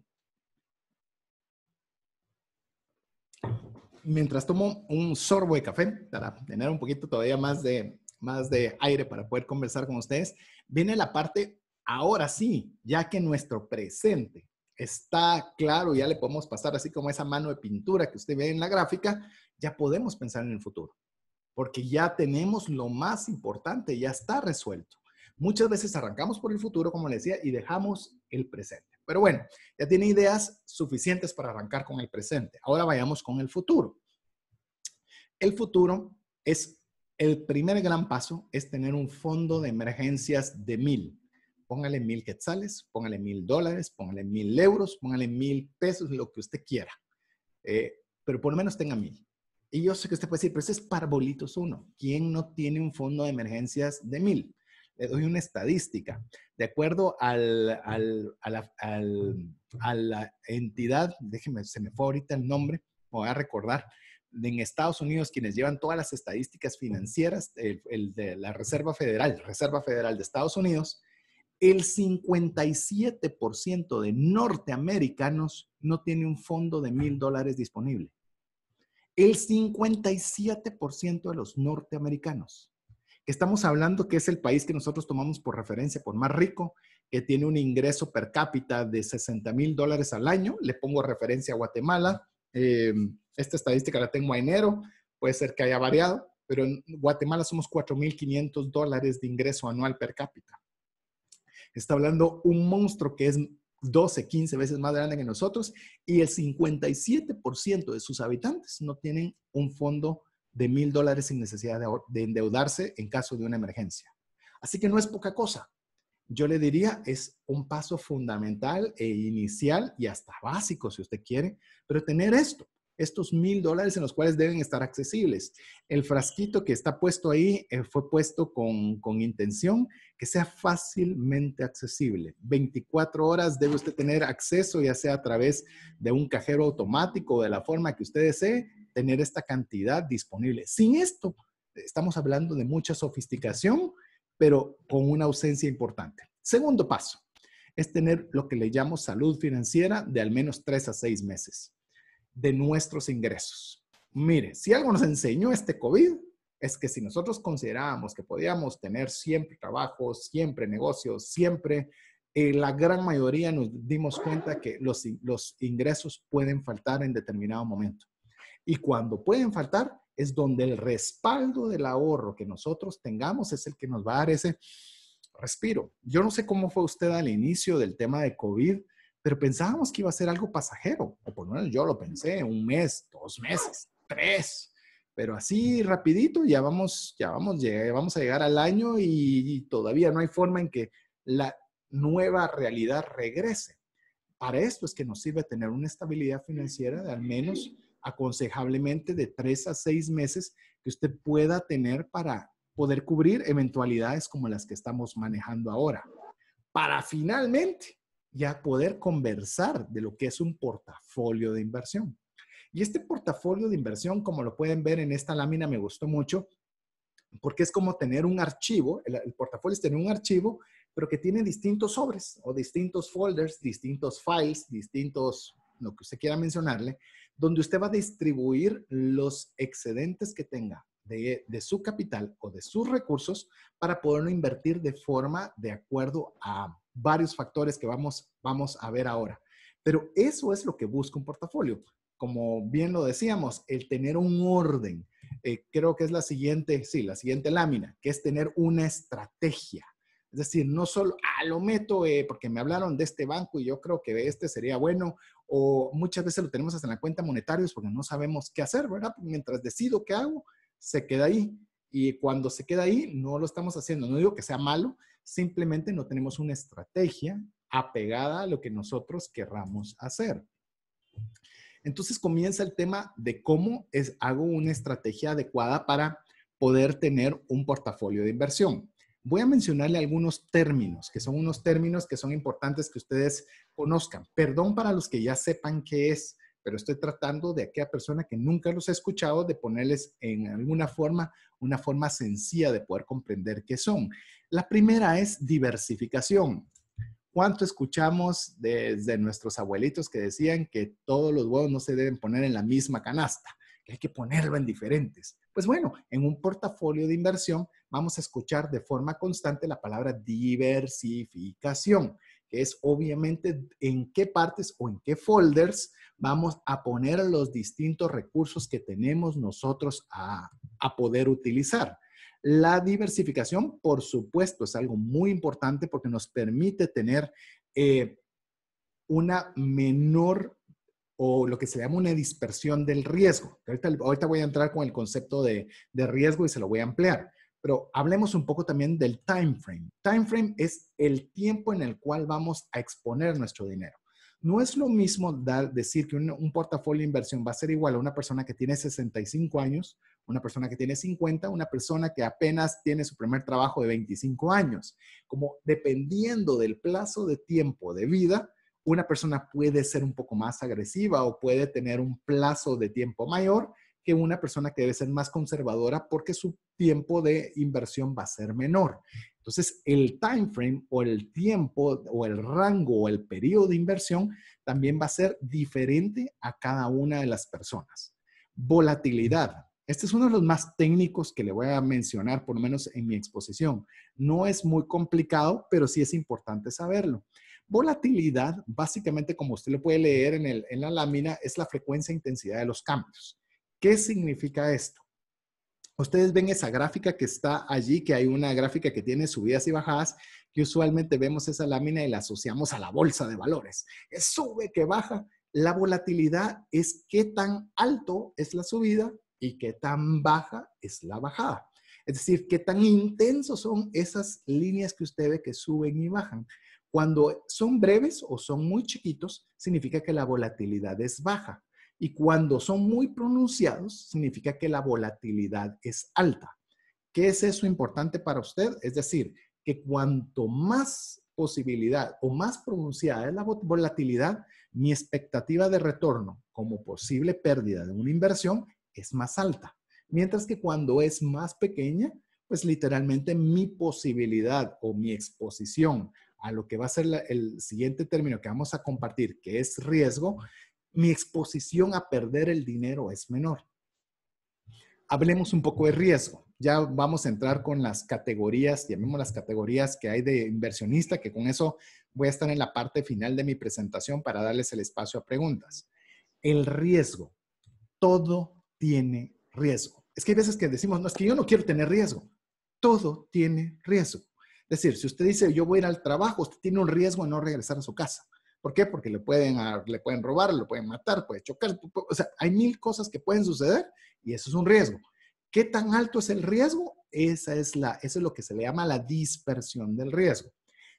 Mientras tomo un sorbo de café para tener un poquito todavía más de, más de aire para poder conversar con ustedes, viene la parte Ahora sí, ya que nuestro presente está claro, ya le podemos pasar así como esa mano de pintura que usted ve en la gráfica, ya podemos pensar en el futuro, porque ya tenemos lo más importante, ya está resuelto. Muchas veces arrancamos por el futuro, como le decía, y dejamos el presente. Pero bueno, ya tiene ideas suficientes para arrancar con el presente. Ahora vayamos con el futuro. El futuro es el primer gran paso, es tener un fondo de emergencias de mil. Póngale mil quetzales, póngale mil dólares, póngale mil euros, póngale mil pesos, lo que usted quiera. Eh, pero por lo menos tenga mil. Y yo sé que usted puede decir, pero ese es parbolitos uno. ¿Quién no tiene un fondo de emergencias de mil? Le doy una estadística. De acuerdo a, la, entidad, déjeme, se me fue ahorita el nombre, me voy a recordar. En Estados Unidos, quienes llevan todas las estadísticas financieras, el de la Reserva Federal, Reserva Federal de Estados Unidos, el 57% de norteamericanos no tiene un fondo de mil dólares disponible. El 57% de los norteamericanos. que Estamos hablando que es el país que nosotros tomamos por referencia por más rico, que tiene un ingreso per cápita de 60 mil dólares al año. Le pongo referencia a Guatemala. Eh, esta estadística la tengo a enero, puede ser que haya variado, pero en Guatemala somos 4.500 dólares de ingreso anual per cápita. Está hablando un monstruo que es 12, 15 veces más grande que nosotros y el 57% de sus habitantes no tienen un fondo de mil dólares sin necesidad de, de endeudarse en caso de una emergencia. Así que no es poca cosa. Yo le diría, es un paso fundamental e inicial y hasta básico, si usted quiere, pero tener esto, estos mil dólares en los cuales deben estar accesibles. El frasquito que está puesto ahí eh, fue puesto con, intención que sea fácilmente accesible. 24 horas debe usted tener acceso, ya sea a través de un cajero automático o de la forma que usted desee, tener esta cantidad disponible. Sin esto, estamos hablando de mucha sofisticación, pero con una ausencia importante. Segundo paso es tener lo que le llamo salud financiera de al menos tres a seis meses de nuestros ingresos. Mire, si algo nos enseñó este COVID, es que si nosotros considerábamos que podíamos tener siempre trabajo, siempre negocios, siempre, eh, la gran mayoría nos dimos cuenta que los, los ingresos pueden faltar en determinado momento. Y cuando pueden faltar, es donde el respaldo del ahorro que nosotros tengamos es el que nos va a dar ese respiro. Yo no sé cómo fue usted al inicio del tema de COVID, pero pensábamos que iba a ser algo pasajero, o por lo menos yo lo pensé, un mes, dos meses, tres, pero así rapidito ya vamos, ya vamos, vamos a llegar al año y, y todavía no hay forma en que la nueva realidad regrese. Para esto es que nos sirve tener una estabilidad financiera de al menos aconsejablemente de tres a seis meses que usted pueda tener para poder cubrir eventualidades como las que estamos manejando ahora. Para finalmente y a poder conversar de lo que es un portafolio de inversión. Y este portafolio de inversión, como lo pueden ver en esta lámina, me gustó mucho porque es como tener un archivo, el, portafolio es tener un archivo, pero que tiene distintos sobres o distintos folders, distintos files, distintos, lo que usted quiera mencionarle, donde usted va a distribuir los excedentes que tenga de, de, su capital o de sus recursos para poderlo invertir de forma de acuerdo a varios factores que vamos, vamos a ver ahora. Pero eso es lo que busca un portafolio. Como bien lo decíamos, el tener un orden, eh, creo que es la siguiente, sí, la siguiente lámina, que es tener una estrategia. Es decir, no solo, ah, lo meto eh, porque me hablaron de este banco y yo creo que este sería bueno, o muchas veces lo tenemos hasta en la cuenta monetarios porque no sabemos qué hacer, ¿verdad? Mientras decido qué hago, se queda ahí. Y cuando se queda ahí, no lo estamos haciendo. No digo que sea malo, Simplemente no tenemos una estrategia apegada a lo que nosotros querramos hacer. Entonces comienza el tema de cómo es, hago una estrategia adecuada para poder tener un portafolio de inversión. Voy a mencionarle algunos términos, que son unos términos que son importantes que ustedes conozcan. Perdón para los que ya sepan qué es, pero estoy tratando de aquella persona que nunca los ha escuchado, de ponerles en alguna forma, una forma sencilla de poder comprender qué son. La primera es diversificación. ¿Cuánto escuchamos desde nuestros abuelitos que decían que todos los huevos no se deben poner en la misma canasta, que hay que ponerlo en diferentes? Pues bueno, en un portafolio de inversión vamos a escuchar de forma constante la palabra diversificación que es obviamente en qué partes o en qué folders vamos a poner los distintos recursos que tenemos nosotros a, poder utilizar. La diversificación, por supuesto, es algo muy importante porque nos permite tener eh, una menor o lo que se llama una dispersión del riesgo. Ahorita, voy a entrar con el concepto de, de riesgo y se lo voy a ampliar. Pero hablemos un poco también del time frame. Time frame es el tiempo en el cual vamos a exponer nuestro dinero. No es lo mismo decir que un, un, portafolio de inversión va a ser igual a una persona que tiene 65 años, una persona que tiene 50, una persona que apenas tiene su primer trabajo de 25 años. Como dependiendo del plazo de tiempo de vida, una persona puede ser un poco más agresiva o puede tener un plazo de tiempo mayor que una persona que debe ser más conservadora porque su tiempo de inversión va a ser menor. Entonces, el time frame o el tiempo o el rango o el periodo de inversión también va a ser diferente a cada una de las personas. Volatilidad. Este es uno de los más técnicos que le voy a mencionar, por lo menos en mi exposición. No es muy complicado, pero sí es importante saberlo. Volatilidad, básicamente, como usted lo puede leer en, en la lámina, es la frecuencia e intensidad de los cambios. ¿Qué significa esto? Ustedes ven esa gráfica que está allí, que hay una gráfica que tiene subidas y bajadas, que usualmente vemos esa lámina y la asociamos a la bolsa de valores. Es sube, que baja. La volatilidad es qué tan alto es la subida y qué tan baja es la bajada. Es decir, qué tan intensos son esas líneas que usted ve que suben y bajan. Cuando son breves o son muy chiquitos, significa que la volatilidad es baja. Y cuando son muy pronunciados, significa que la volatilidad es alta. ¿Qué es eso importante para usted? Es decir, que cuanto más posibilidad o más pronunciada es la volatilidad, mi expectativa de retorno como posible pérdida de una inversión es más alta. Mientras que cuando es más pequeña, pues literalmente mi posibilidad o mi exposición a lo que va a ser el siguiente término que vamos a compartir, que es riesgo, mi exposición a perder el dinero es menor. Hablemos un poco de riesgo. Ya vamos a entrar con las categorías, llamemos las categorías que hay de inversionista, que con eso voy a estar en la parte final de mi presentación para darles el espacio a preguntas. El riesgo. Todo tiene riesgo. Es que hay veces que decimos, no, es que yo no quiero tener riesgo. Todo tiene riesgo. Es decir, si usted dice, yo voy a ir al trabajo, usted tiene un riesgo de no regresar a su casa. ¿Por qué? Porque le pueden, le pueden robar, lo pueden matar, puede chocar. O sea, hay mil cosas que pueden suceder y eso es un riesgo. ¿Qué tan alto es el riesgo? Esa es la, eso es lo que se le llama la dispersión del riesgo.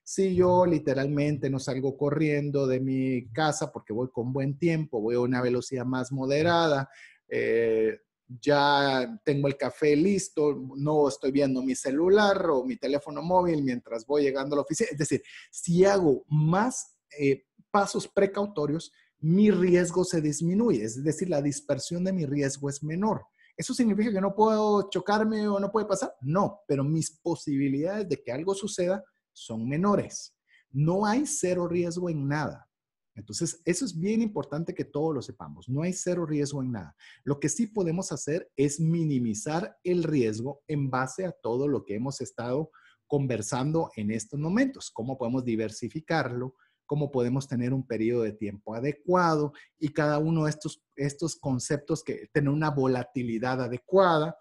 Si yo literalmente no salgo corriendo de mi casa porque voy con buen tiempo, voy a una velocidad más moderada, eh, ya tengo el café listo, no estoy viendo mi celular o mi teléfono móvil mientras voy llegando a la oficina. Es decir, si hago más eh, pasos precautorios, mi riesgo se disminuye, es decir, la dispersión de mi riesgo es menor. ¿Eso significa que no puedo chocarme o no puede pasar? No, pero mis posibilidades de que algo suceda son menores. No hay cero riesgo en nada. Entonces, eso es bien importante que todos lo sepamos. No hay cero riesgo en nada. Lo que sí podemos hacer es minimizar el riesgo en base a todo lo que hemos estado conversando en estos momentos. Cómo podemos diversificarlo, cómo podemos tener un periodo de tiempo adecuado y cada uno de estos, estos conceptos que tener una volatilidad adecuada,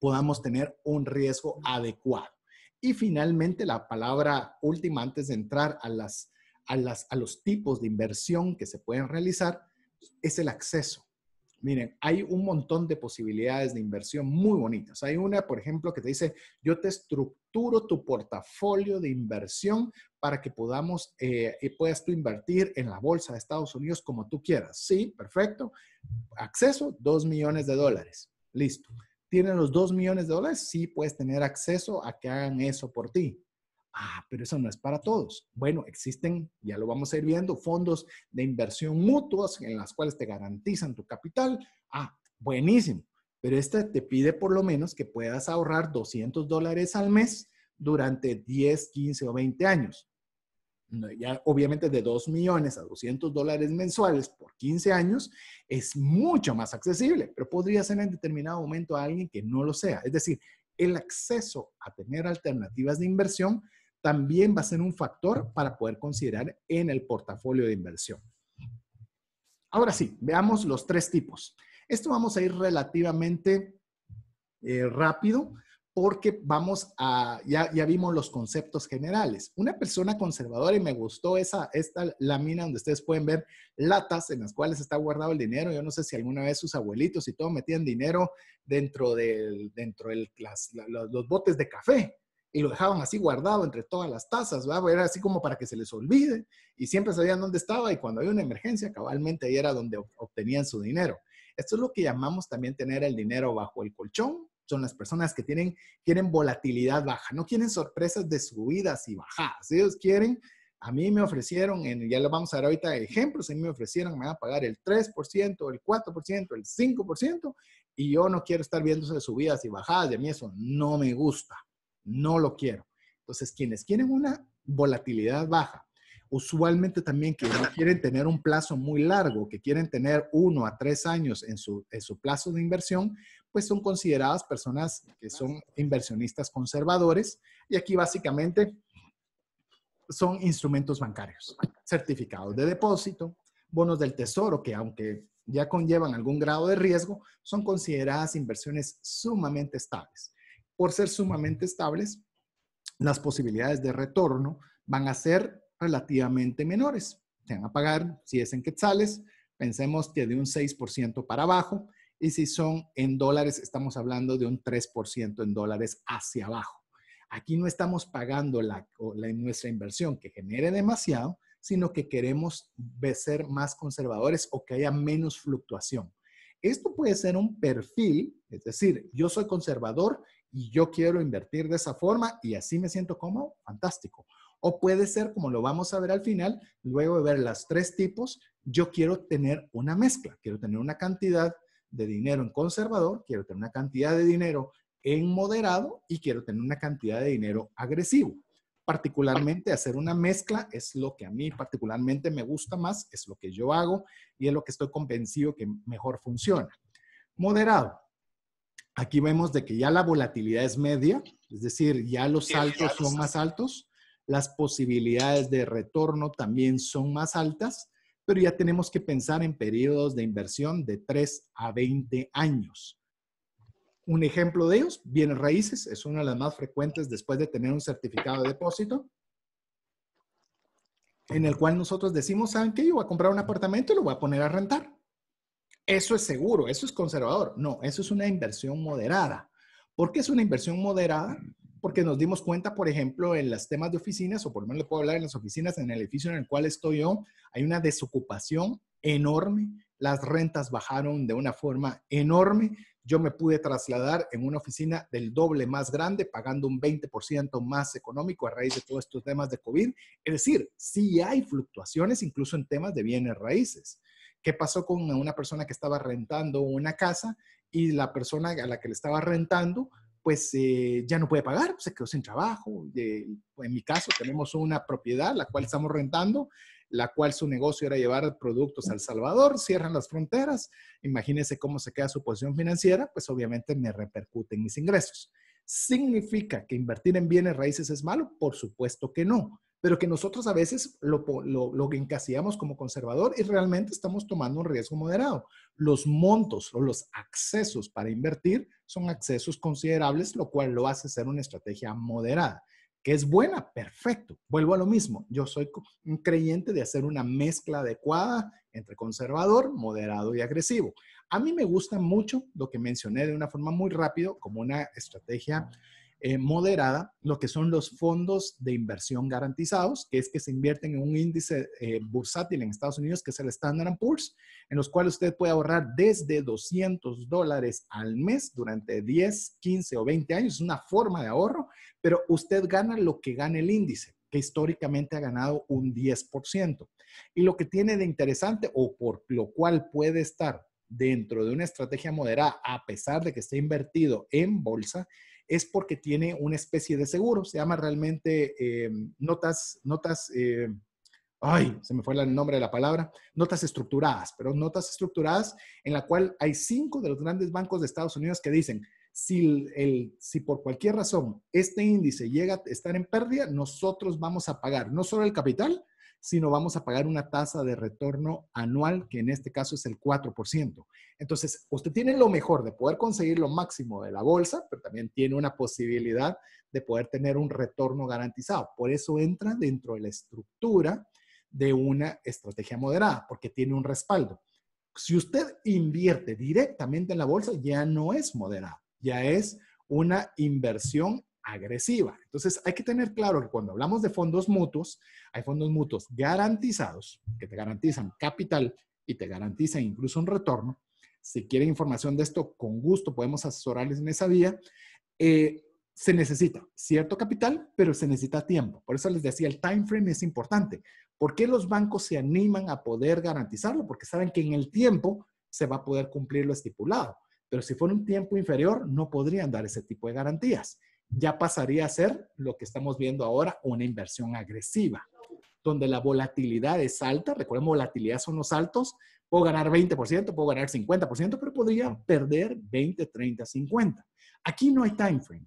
podamos tener un riesgo adecuado. Y finalmente, la palabra última antes de entrar a, a, las, a los tipos de inversión que se pueden realizar es el acceso. Miren, hay un montón de posibilidades de inversión muy bonitas. Hay una, por ejemplo, que te dice, yo te estructuro tu portafolio de inversión para que podamos, eh, y puedas tú invertir en la bolsa de Estados Unidos como tú quieras. Sí, perfecto. Acceso, 2 millones de dólares. Listo. Tienes los dos millones de dólares? Sí, puedes tener acceso a que hagan eso por ti. Ah, pero eso no es para todos. Bueno, existen, ya lo vamos a ir viendo, fondos de inversión mutuos en las cuales te garantizan tu capital. Ah, buenísimo. Pero este te pide por lo menos que puedas ahorrar 200 dólares al mes durante 10, 15 o 20 años. Ya, obviamente de 2 millones a 200 dólares mensuales por 15 años es mucho más accesible, pero podría ser en determinado momento a alguien que no lo sea. Es decir, el acceso a tener alternativas de inversión también va a ser un factor para poder considerar en el portafolio de inversión. Ahora sí, veamos los tres tipos. Esto vamos a ir relativamente eh, rápido porque vamos a, ya, vimos los conceptos generales. Una persona conservadora, y me gustó esa, esta lámina donde ustedes pueden ver latas en las cuales está guardado el dinero. Yo no sé si alguna vez sus abuelitos y todo metían dinero dentro de dentro los botes de café y lo dejaban así guardado entre todas las tazas, ¿verdad? Era así como para que se les olvide y siempre sabían dónde estaba y cuando había una emergencia, cabalmente ahí era donde obtenían su dinero. Esto es lo que llamamos también tener el dinero bajo el colchón. Son las personas que tienen, quieren volatilidad baja, no quieren sorpresas de subidas y bajadas. Ellos quieren, a mí me ofrecieron, en, ya lo vamos a ver ahorita ejemplos, a mí me ofrecieron, me van a pagar el 3%, el 4%, el 5%, y yo no quiero estar viéndose subidas y bajadas, y a mí eso no me gusta no lo quiero. Entonces, quienes quieren una volatilidad baja, usualmente también que no quieren tener un plazo muy largo, que quieren tener uno a tres años en su, en su plazo de inversión, pues son consideradas personas que son inversionistas conservadores. Y aquí básicamente son instrumentos bancarios, certificados de depósito, bonos del tesoro, que aunque ya conllevan algún grado de riesgo, son consideradas inversiones sumamente estables por ser sumamente estables, las posibilidades de retorno van a ser relativamente menores. Se van a pagar, si es en quetzales, pensemos que de un 6% para abajo, y si son en dólares, estamos hablando de un 3% en dólares hacia abajo. Aquí no estamos pagando la, la, nuestra inversión que genere demasiado, sino que queremos ser más conservadores o que haya menos fluctuación. Esto puede ser un perfil, es decir, yo soy conservador y yo quiero invertir de esa forma y así me siento como fantástico. O puede ser, como lo vamos a ver al final, luego de ver las tres tipos, yo quiero tener una mezcla, quiero tener una cantidad de dinero en conservador, quiero tener una cantidad de dinero en moderado y quiero tener una cantidad de dinero agresivo. Particularmente hacer una mezcla es lo que a mí particularmente me gusta más, es lo que yo hago y es lo que estoy convencido que mejor funciona. Moderado, Aquí vemos de que ya la volatilidad es media, es decir, ya los altos son más altos, las posibilidades de retorno también son más altas, pero ya tenemos que pensar en periodos de inversión de 3 a 20 años. Un ejemplo de ellos, bienes raíces, es una de las más frecuentes después de tener un certificado de depósito, en el cual nosotros decimos, ¿saben qué? Yo voy a comprar un apartamento y lo voy a poner a rentar eso es seguro, eso es conservador. No, eso es una inversión moderada. ¿Por qué es una inversión moderada? Porque nos dimos cuenta, por ejemplo, en las temas de oficinas, o por lo menos le puedo hablar en las oficinas, en el edificio en el cual estoy yo, hay una desocupación enorme, las rentas bajaron de una forma enorme, yo me pude trasladar en una oficina del doble más grande, pagando un 20% más económico a raíz de todos estos temas de COVID. Es decir, sí hay fluctuaciones incluso en temas de bienes raíces. ¿Qué pasó con una persona que estaba rentando una casa y la persona a la que le estaba rentando pues eh, ya no puede pagar, se quedó sin trabajo. Eh, en mi caso, tenemos una propiedad, la cual estamos rentando, la cual su negocio era llevar productos al Salvador, cierran las fronteras, imagínense cómo se queda su posición financiera, pues obviamente me repercute en mis ingresos. ¿Significa que invertir en bienes raíces es malo? Por supuesto que no pero que nosotros a veces lo, lo, encasillamos como conservador y realmente estamos tomando un riesgo moderado. Los montos o los accesos para invertir son accesos considerables, lo cual lo hace ser una estrategia moderada que es buena, perfecto. Vuelvo a lo mismo. Yo soy un creyente de hacer una mezcla adecuada entre conservador, moderado y agresivo. A mí me gusta mucho lo que mencioné de una forma muy rápido como una estrategia eh, moderada lo que son los fondos de inversión garantizados, que es que se invierten en un índice eh, bursátil en Estados Unidos, que es el Standard Poor's, en los cuales usted puede ahorrar desde 200 dólares al mes durante 10, 15 o 20 años. Es una forma de ahorro, pero usted gana lo que gana el índice que históricamente ha ganado un 10%. Y lo que tiene de interesante o por lo cual puede estar dentro de una estrategia moderada, a pesar de que esté invertido en bolsa, es porque tiene una especie de seguro, se llama realmente eh, notas, notas, eh, ay, se me fue el nombre de la palabra, notas estructuradas, pero notas estructuradas en la cual hay cinco de los grandes bancos de Estados Unidos que dicen, si, si por cualquier razón este índice llega a estar en pérdida, nosotros vamos a pagar no solo el capital, sino vamos a pagar una tasa de retorno anual, que en este caso es el 4%. Entonces, usted tiene lo mejor de poder conseguir lo máximo de la bolsa, pero también tiene una posibilidad de poder tener un retorno garantizado. Por eso entra dentro de la estructura de una estrategia moderada, porque tiene un respaldo. Si usted invierte directamente en la bolsa, ya no es moderado, ya es una inversión agresiva. Entonces, hay que tener claro que cuando hablamos de fondos mutuos, hay fondos mutuos garantizados, que te garantizan capital y te garantizan incluso un retorno. Si quieren información de esto, con gusto podemos asesorarles en esa vía. Eh, se necesita cierto capital, pero se necesita tiempo. Por eso les decía, el time frame es importante. ¿Por qué los bancos se animan a poder garantizarlo? Porque saben que en el tiempo se va a poder cumplir lo estipulado. Pero si fuera un tiempo inferior, no podrían dar ese tipo de garantías ya pasaría a ser lo que estamos viendo ahora, una inversión agresiva, donde la volatilidad es alta, recuerden, volatilidad son los altos, puedo ganar 20%, puedo ganar 50%, pero podría perder 20, 30, 50. Aquí no hay time frame,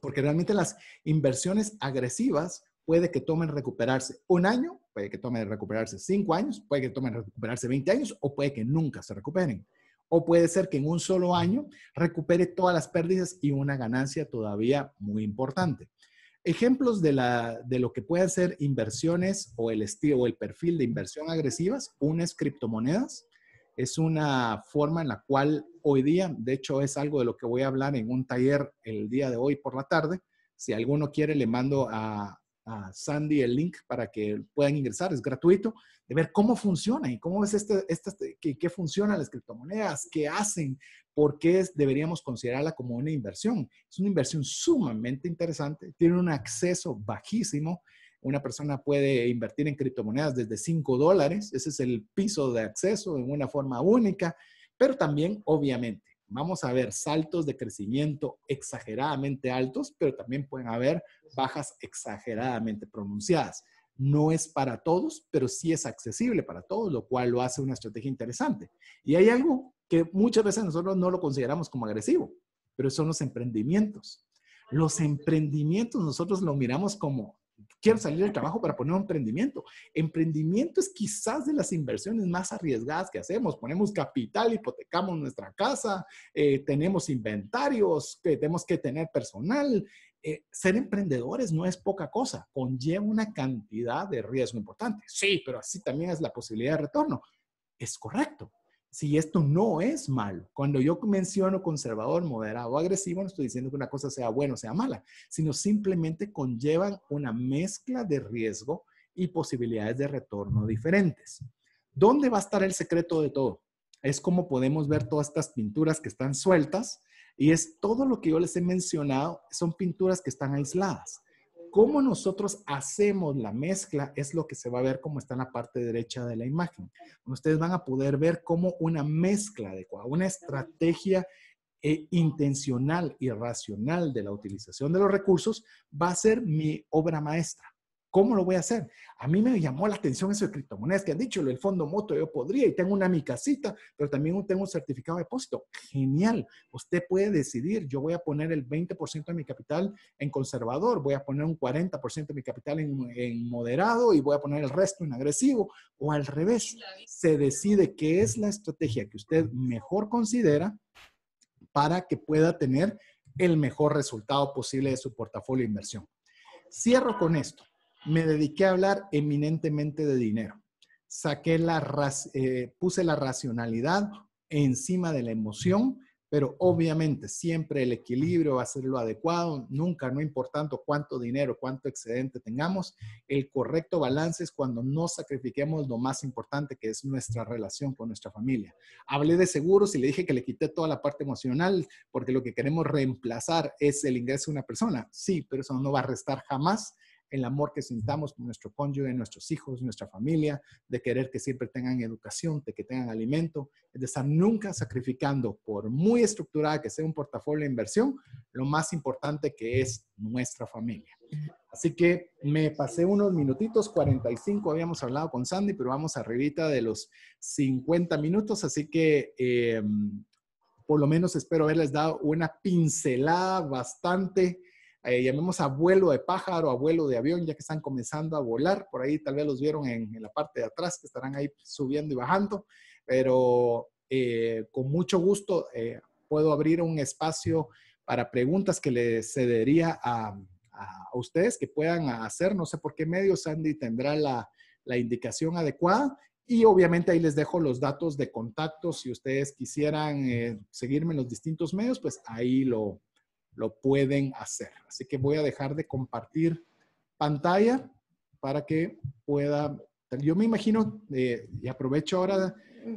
porque realmente las inversiones agresivas puede que tomen recuperarse un año, puede que tomen recuperarse cinco años, puede que tomen recuperarse 20 años o puede que nunca se recuperen o puede ser que en un solo año recupere todas las pérdidas y una ganancia todavía muy importante. Ejemplos de, lo que pueden ser inversiones o el estilo o el perfil de inversión agresivas. Una criptomonedas. Es una forma en la cual hoy día, de hecho es algo de lo que voy a hablar en un taller el día de hoy por la tarde. Si alguno quiere, le mando a, a Sandy el link para que puedan ingresar. Es gratuito de ver cómo funciona y cómo es este, este qué, funcionan las criptomonedas, qué hacen, por qué deberíamos considerarla como una inversión. Es una inversión sumamente interesante, tiene un acceso bajísimo. Una persona puede invertir en criptomonedas desde 5 dólares, ese es el piso de acceso en una forma única, pero también, obviamente, vamos a ver saltos de crecimiento exageradamente altos, pero también pueden haber bajas exageradamente pronunciadas. No es para todos, pero sí es accesible para todos, lo cual lo hace una estrategia interesante. Y hay algo que muchas veces nosotros no lo consideramos como agresivo, pero son los emprendimientos. Los emprendimientos nosotros lo miramos como, quiero salir del trabajo para poner un emprendimiento. Emprendimiento es quizás de las inversiones más arriesgadas que hacemos. Ponemos capital, hipotecamos nuestra casa, eh, tenemos inventarios, tenemos que tener personal, eh, ser emprendedores no es poca cosa, conlleva una cantidad de riesgo importante. Sí, pero así también es la posibilidad de retorno. Es correcto. Si esto no es malo, cuando yo menciono conservador, moderado, agresivo, no estoy diciendo que una cosa sea buena o sea mala, sino simplemente conllevan una mezcla de riesgo y posibilidades de retorno diferentes. ¿Dónde va a estar el secreto de todo? Es como podemos ver todas estas pinturas que están sueltas, y es todo lo que yo les he mencionado, son pinturas que están aisladas. Cómo nosotros hacemos la mezcla es lo que se va a ver como está en la parte derecha de la imagen. Ustedes van a poder ver cómo una mezcla adecuada, una estrategia eh, intencional y racional de la utilización de los recursos va a ser mi obra maestra. ¿Cómo lo voy a hacer? A mí me llamó la atención eso de criptomonedas que han dicho, el fondo moto yo podría y tengo una mi casita, pero también tengo un certificado de depósito. Genial, usted puede decidir, yo voy a poner el 20% de mi capital en conservador, voy a poner un 40% de mi capital en, en, moderado y voy a poner el resto en agresivo o al revés. Se decide qué es la estrategia que usted mejor considera para que pueda tener el mejor resultado posible de su portafolio de inversión. Cierro con esto me dediqué a hablar eminentemente de dinero. Saqué la, eh, puse la racionalidad encima de la emoción, pero obviamente siempre el equilibrio va a ser lo adecuado, nunca, no importando cuánto dinero, cuánto excedente tengamos, el correcto balance es cuando no sacrifiquemos lo más importante que es nuestra relación con nuestra familia. Hablé de seguros y le dije que le quité toda la parte emocional porque lo que queremos reemplazar es el ingreso de una persona. Sí, pero eso no va a restar jamás el amor que sintamos por nuestro cónyuge, nuestros hijos, nuestra familia, de querer que siempre tengan educación, de que tengan alimento, de estar nunca sacrificando, por muy estructurada que sea un portafolio de inversión, lo más importante que es nuestra familia. Así que me pasé unos minutitos, 45 habíamos hablado con Sandy, pero vamos arribita de los 50 minutos, así que eh, por lo menos espero haberles dado una pincelada bastante eh, llamemos abuelo de pájaro, abuelo de avión, ya que están comenzando a volar. Por ahí tal vez los vieron en, la parte de atrás, que estarán ahí subiendo y bajando, pero eh, con mucho gusto eh, puedo abrir un espacio para preguntas que les cedería a, ustedes que puedan hacer. No sé por qué medio Sandy tendrá la, indicación adecuada. Y obviamente ahí les dejo los datos de contacto. Si ustedes quisieran eh, seguirme en los distintos medios, pues ahí lo, lo pueden hacer. Así que voy a dejar de compartir pantalla para que pueda... Yo me imagino, eh, y aprovecho ahora,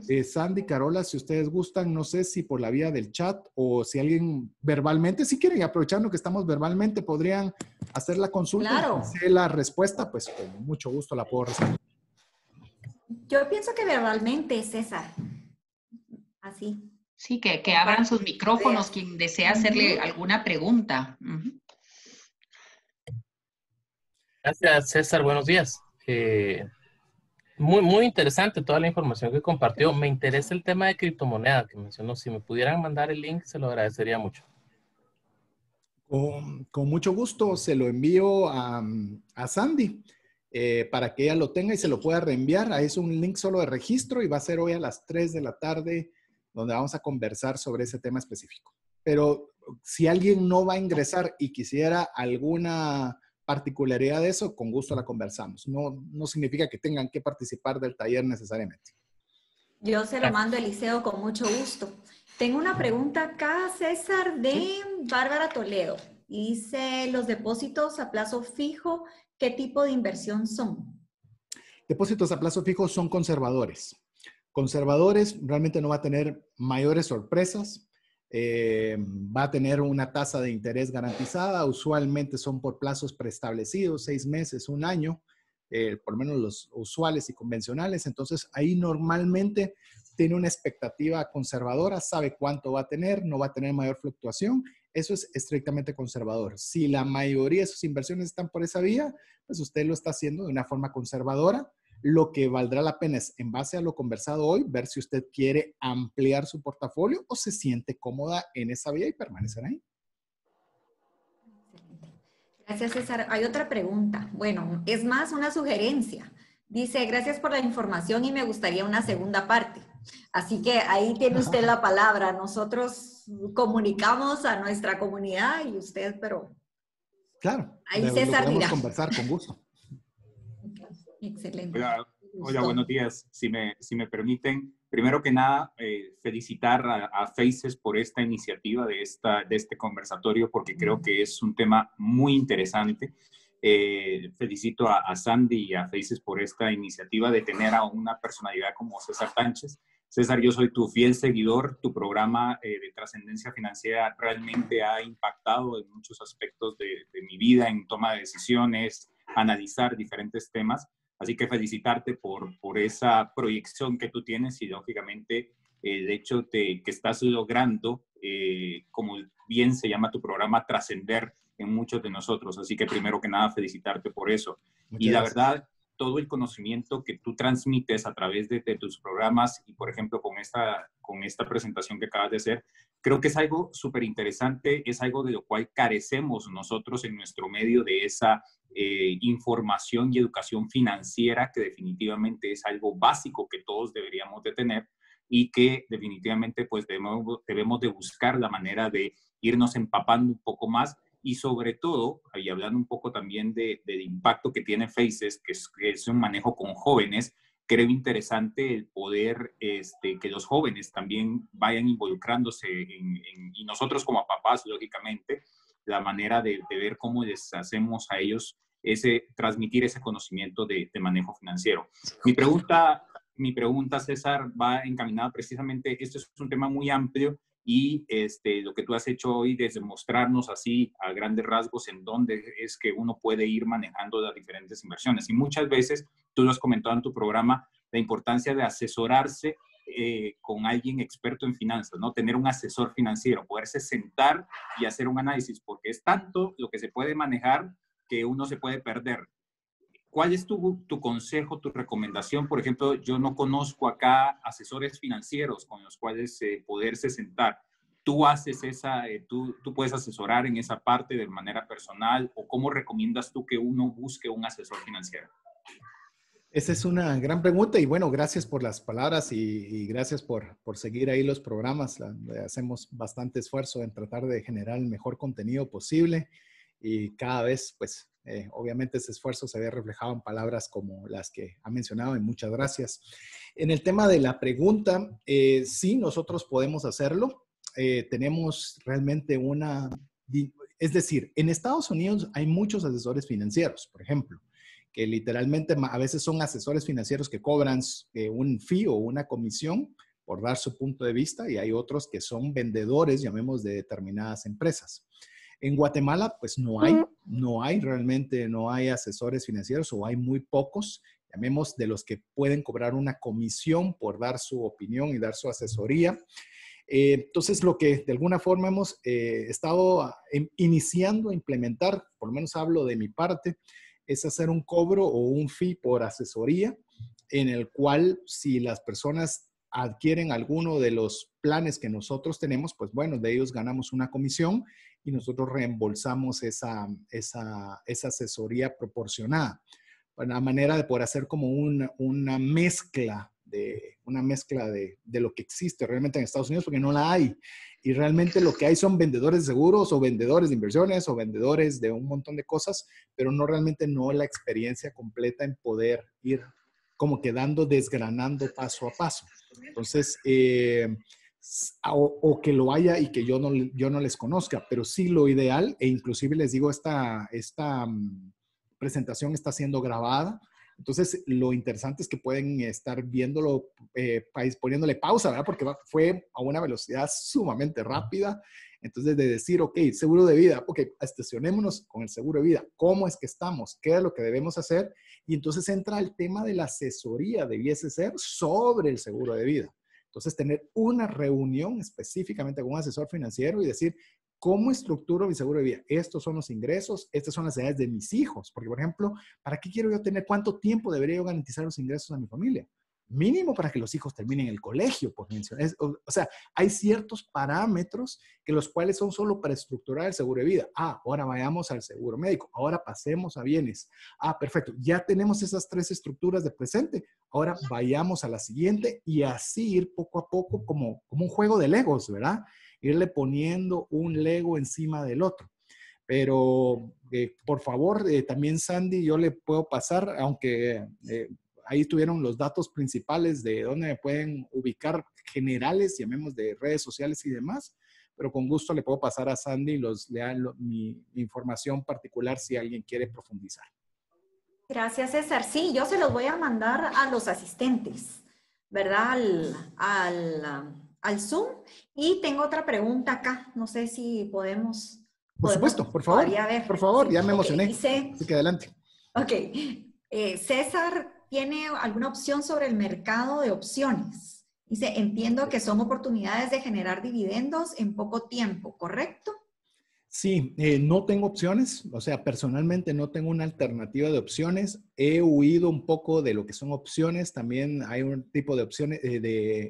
eh, Sandy, Carola, si ustedes gustan, no sé si por la vía del chat o si alguien verbalmente, si quieren aprovechando que estamos verbalmente, podrían hacer la consulta. Claro. la respuesta, pues con mucho gusto la puedo responder. Yo pienso que verbalmente, César. Así. Sí, que, abran sus micrófonos quien desea hacerle alguna pregunta. Gracias, César. Buenos días. Eh, muy, muy interesante toda la información que compartió. Me interesa el tema de criptomonedas que mencionó. Si me pudieran mandar el link, se lo agradecería mucho. Con, mucho gusto se lo envío a, Sandy eh, para que ella lo tenga y se lo pueda reenviar. Ahí es un link solo de registro y va a ser hoy a las 3 de la tarde donde vamos a conversar sobre ese tema específico. Pero si alguien no va a ingresar y quisiera alguna particularidad de eso, con gusto la conversamos. No, no significa que tengan que participar del taller necesariamente. Yo se lo mando Eliseo con mucho gusto. Tengo una pregunta acá, César, de Bárbara Toledo. Dice, ¿los depósitos a plazo fijo, qué tipo de inversión son? Depósitos a plazo fijo son conservadores. Conservadores realmente no va a tener mayores sorpresas. Eh, va a tener una tasa de interés garantizada, usualmente son por plazos preestablecidos, seis meses, un año, eh, por lo menos los usuales y convencionales. Entonces ahí normalmente tiene una expectativa conservadora, sabe cuánto va a tener, no va a tener mayor fluctuación. Eso es estrictamente conservador. Si la mayoría de sus inversiones están por esa vía, pues usted lo está haciendo de una forma conservadora lo que valdrá la pena es, en base a lo conversado hoy, ver si usted quiere ampliar su portafolio o se siente cómoda en esa vía y permanecer ahí. Gracias, César. Hay otra pregunta. Bueno, es más una sugerencia. Dice, gracias por la información y me gustaría una segunda parte. Así que ahí tiene usted la palabra. Nosotros comunicamos a nuestra comunidad y usted, pero... Claro. Ahí César conversar con gusto. Excelente. Hola, buenos días. Si me, si me permiten, primero que nada, eh, felicitar a, Faces por esta iniciativa de, esta, de este conversatorio, porque creo que es un tema muy interesante. Eh, felicito a, Sandy y a Faces por esta iniciativa de tener a una personalidad como César Sánchez. César, yo soy tu fiel seguidor. Tu programa eh, de trascendencia financiera realmente ha impactado en muchos aspectos de, de mi vida, en toma de decisiones, analizar diferentes temas. Así que felicitarte por, por esa proyección que tú tienes y lógicamente el hecho de que estás logrando, eh, como bien se llama tu programa, trascender en muchos de nosotros. Así que primero que nada, felicitarte por eso. y la verdad, todo el conocimiento que tú transmites a través de, tus programas y, por ejemplo, con esta, con esta presentación que acabas de hacer, creo que es algo súper interesante, es algo de lo cual carecemos nosotros en nuestro medio de esa eh, información y educación financiera, que definitivamente es algo básico que todos deberíamos de tener y que definitivamente pues debemos, de buscar la manera de irnos empapando un poco más y sobre todo, y hablando un poco también de, del impacto que tiene Faces, que es, un manejo con jóvenes, creo interesante el poder este, que los jóvenes también vayan involucrándose y nosotros como papás, lógicamente, la manera de, ver cómo les hacemos a ellos ese, transmitir ese conocimiento de, manejo financiero. Mi pregunta, mi pregunta, César, va encaminada precisamente, esto es un tema muy amplio y este, lo que tú has hecho hoy es mostrarnos así a grandes rasgos en dónde es que uno puede ir manejando las diferentes inversiones. Y muchas veces, tú lo has comentado en tu programa, la importancia de asesorarse eh, con alguien experto en finanzas, ¿no? Tener un asesor financiero, poderse sentar y hacer un análisis, porque es tanto lo que se puede manejar que uno se puede perder. ¿Cuál es tu, consejo, tu recomendación? Por ejemplo, yo no conozco acá asesores financieros con los cuales eh, poderse sentar. ¿Tú haces esa, eh, tú, tú puedes asesorar en esa parte de manera personal o cómo recomiendas tú que uno busque un asesor financiero? Esa es una gran pregunta y bueno, gracias por las palabras y, gracias por, por, seguir ahí los programas. hacemos bastante esfuerzo en tratar de generar el mejor contenido posible y cada vez, pues, eh, obviamente ese esfuerzo se ve reflejado en palabras como las que ha mencionado y muchas gracias. En el tema de la pregunta, eh, sí, nosotros podemos hacerlo. Eh, tenemos realmente una, es decir, en Estados Unidos hay muchos asesores financieros, por ejemplo que literalmente a veces son asesores financieros que cobran eh, un fee o una comisión por dar su punto de vista y hay otros que son vendedores, llamemos, de determinadas empresas. En Guatemala, pues no hay, no hay realmente, no hay asesores financieros o hay muy pocos, llamemos, de los que pueden cobrar una comisión por dar su opinión y dar su asesoría. Eh, entonces, lo que de alguna forma hemos eh, estado ah, em, iniciando a implementar, por lo menos hablo de mi parte, es hacer un cobro o un fee por asesoría, en el cual si las personas adquieren alguno de los planes que nosotros tenemos, pues bueno, de ellos ganamos una comisión y nosotros reembolsamos esa, esa, esa asesoría proporcionada. Una manera de poder hacer como una mezcla de una mezcla de, de, lo que existe realmente en Estados Unidos, porque no la hay y realmente lo que hay son vendedores de seguros o vendedores de inversiones o vendedores de un montón de cosas, pero no realmente no la experiencia completa en poder ir como quedando desgranando paso a paso. Entonces, eh, o, o, que lo haya y que yo no, yo no les conozca, pero sí lo ideal, e inclusive les digo, esta, esta mm, presentación está siendo grabada entonces, lo interesante es que pueden estar viéndolo, eh, poniéndole pausa, ¿verdad? Porque fue a una velocidad sumamente rápida. Entonces, de decir, ok, seguro de vida, ok, estacionémonos con el seguro de vida, ¿cómo es que estamos? ¿Qué es lo que debemos hacer? Y entonces entra el tema de la asesoría, debiese ser sobre el seguro de vida. Entonces, tener una reunión específicamente con un asesor financiero y decir, ¿Cómo estructuro mi seguro de vida? Estos son los ingresos, estas son las edades de mis hijos. Porque, por ejemplo, ¿para qué quiero yo tener? ¿Cuánto tiempo debería yo garantizar los ingresos a mi familia? Mínimo para que los hijos terminen el colegio, por mencionar. o, sea, hay ciertos parámetros que los cuales son solo para estructurar el seguro de vida. Ah, ahora vayamos al seguro médico. Ahora pasemos a bienes. Ah, perfecto. Ya tenemos esas tres estructuras de presente. Ahora vayamos a la siguiente y así ir poco a poco como, como un juego de legos, ¿verdad? irle poniendo un Lego encima del otro. Pero eh, por favor, eh, también Sandy, yo le puedo pasar, aunque eh, ahí tuvieron los datos principales de dónde me pueden ubicar generales, llamemos de redes sociales y demás, pero con gusto le puedo pasar a Sandy los, le mi, información particular si alguien quiere profundizar. Gracias, César. Sí, yo se los voy a mandar a los asistentes, ¿verdad? Al, al al Zoom. Y tengo otra pregunta acá, no sé si podemos... Por supuesto, por favor. Por favor, ya me emocioné. así que adelante. Ok. Eh, César tiene alguna opción sobre el mercado de opciones. Dice, entiendo que son oportunidades de generar dividendos en poco tiempo, ¿correcto? Sí, eh, no tengo opciones, o sea, personalmente no tengo una alternativa de opciones. He huido un poco de lo que son opciones, también hay un tipo de opciones, eh,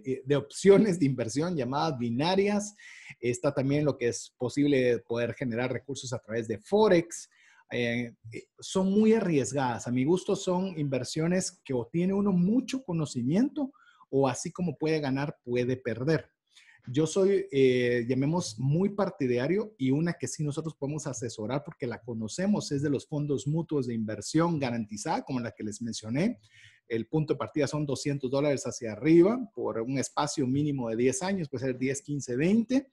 eh, de, opciones de inversión llamadas binarias. Está también lo que es posible poder generar recursos a través de Forex. son muy arriesgadas. A mi gusto son inversiones que o tiene uno mucho conocimiento o así como puede ganar, puede perder. Yo soy, eh, llamemos, muy partidario y una que sí nosotros podemos asesorar porque la conocemos, es de los fondos mutuos de inversión garantizada, como la que les mencioné. El punto de partida son 200 dólares hacia arriba por un espacio mínimo de 10 años, puede ser 10, 15, 20.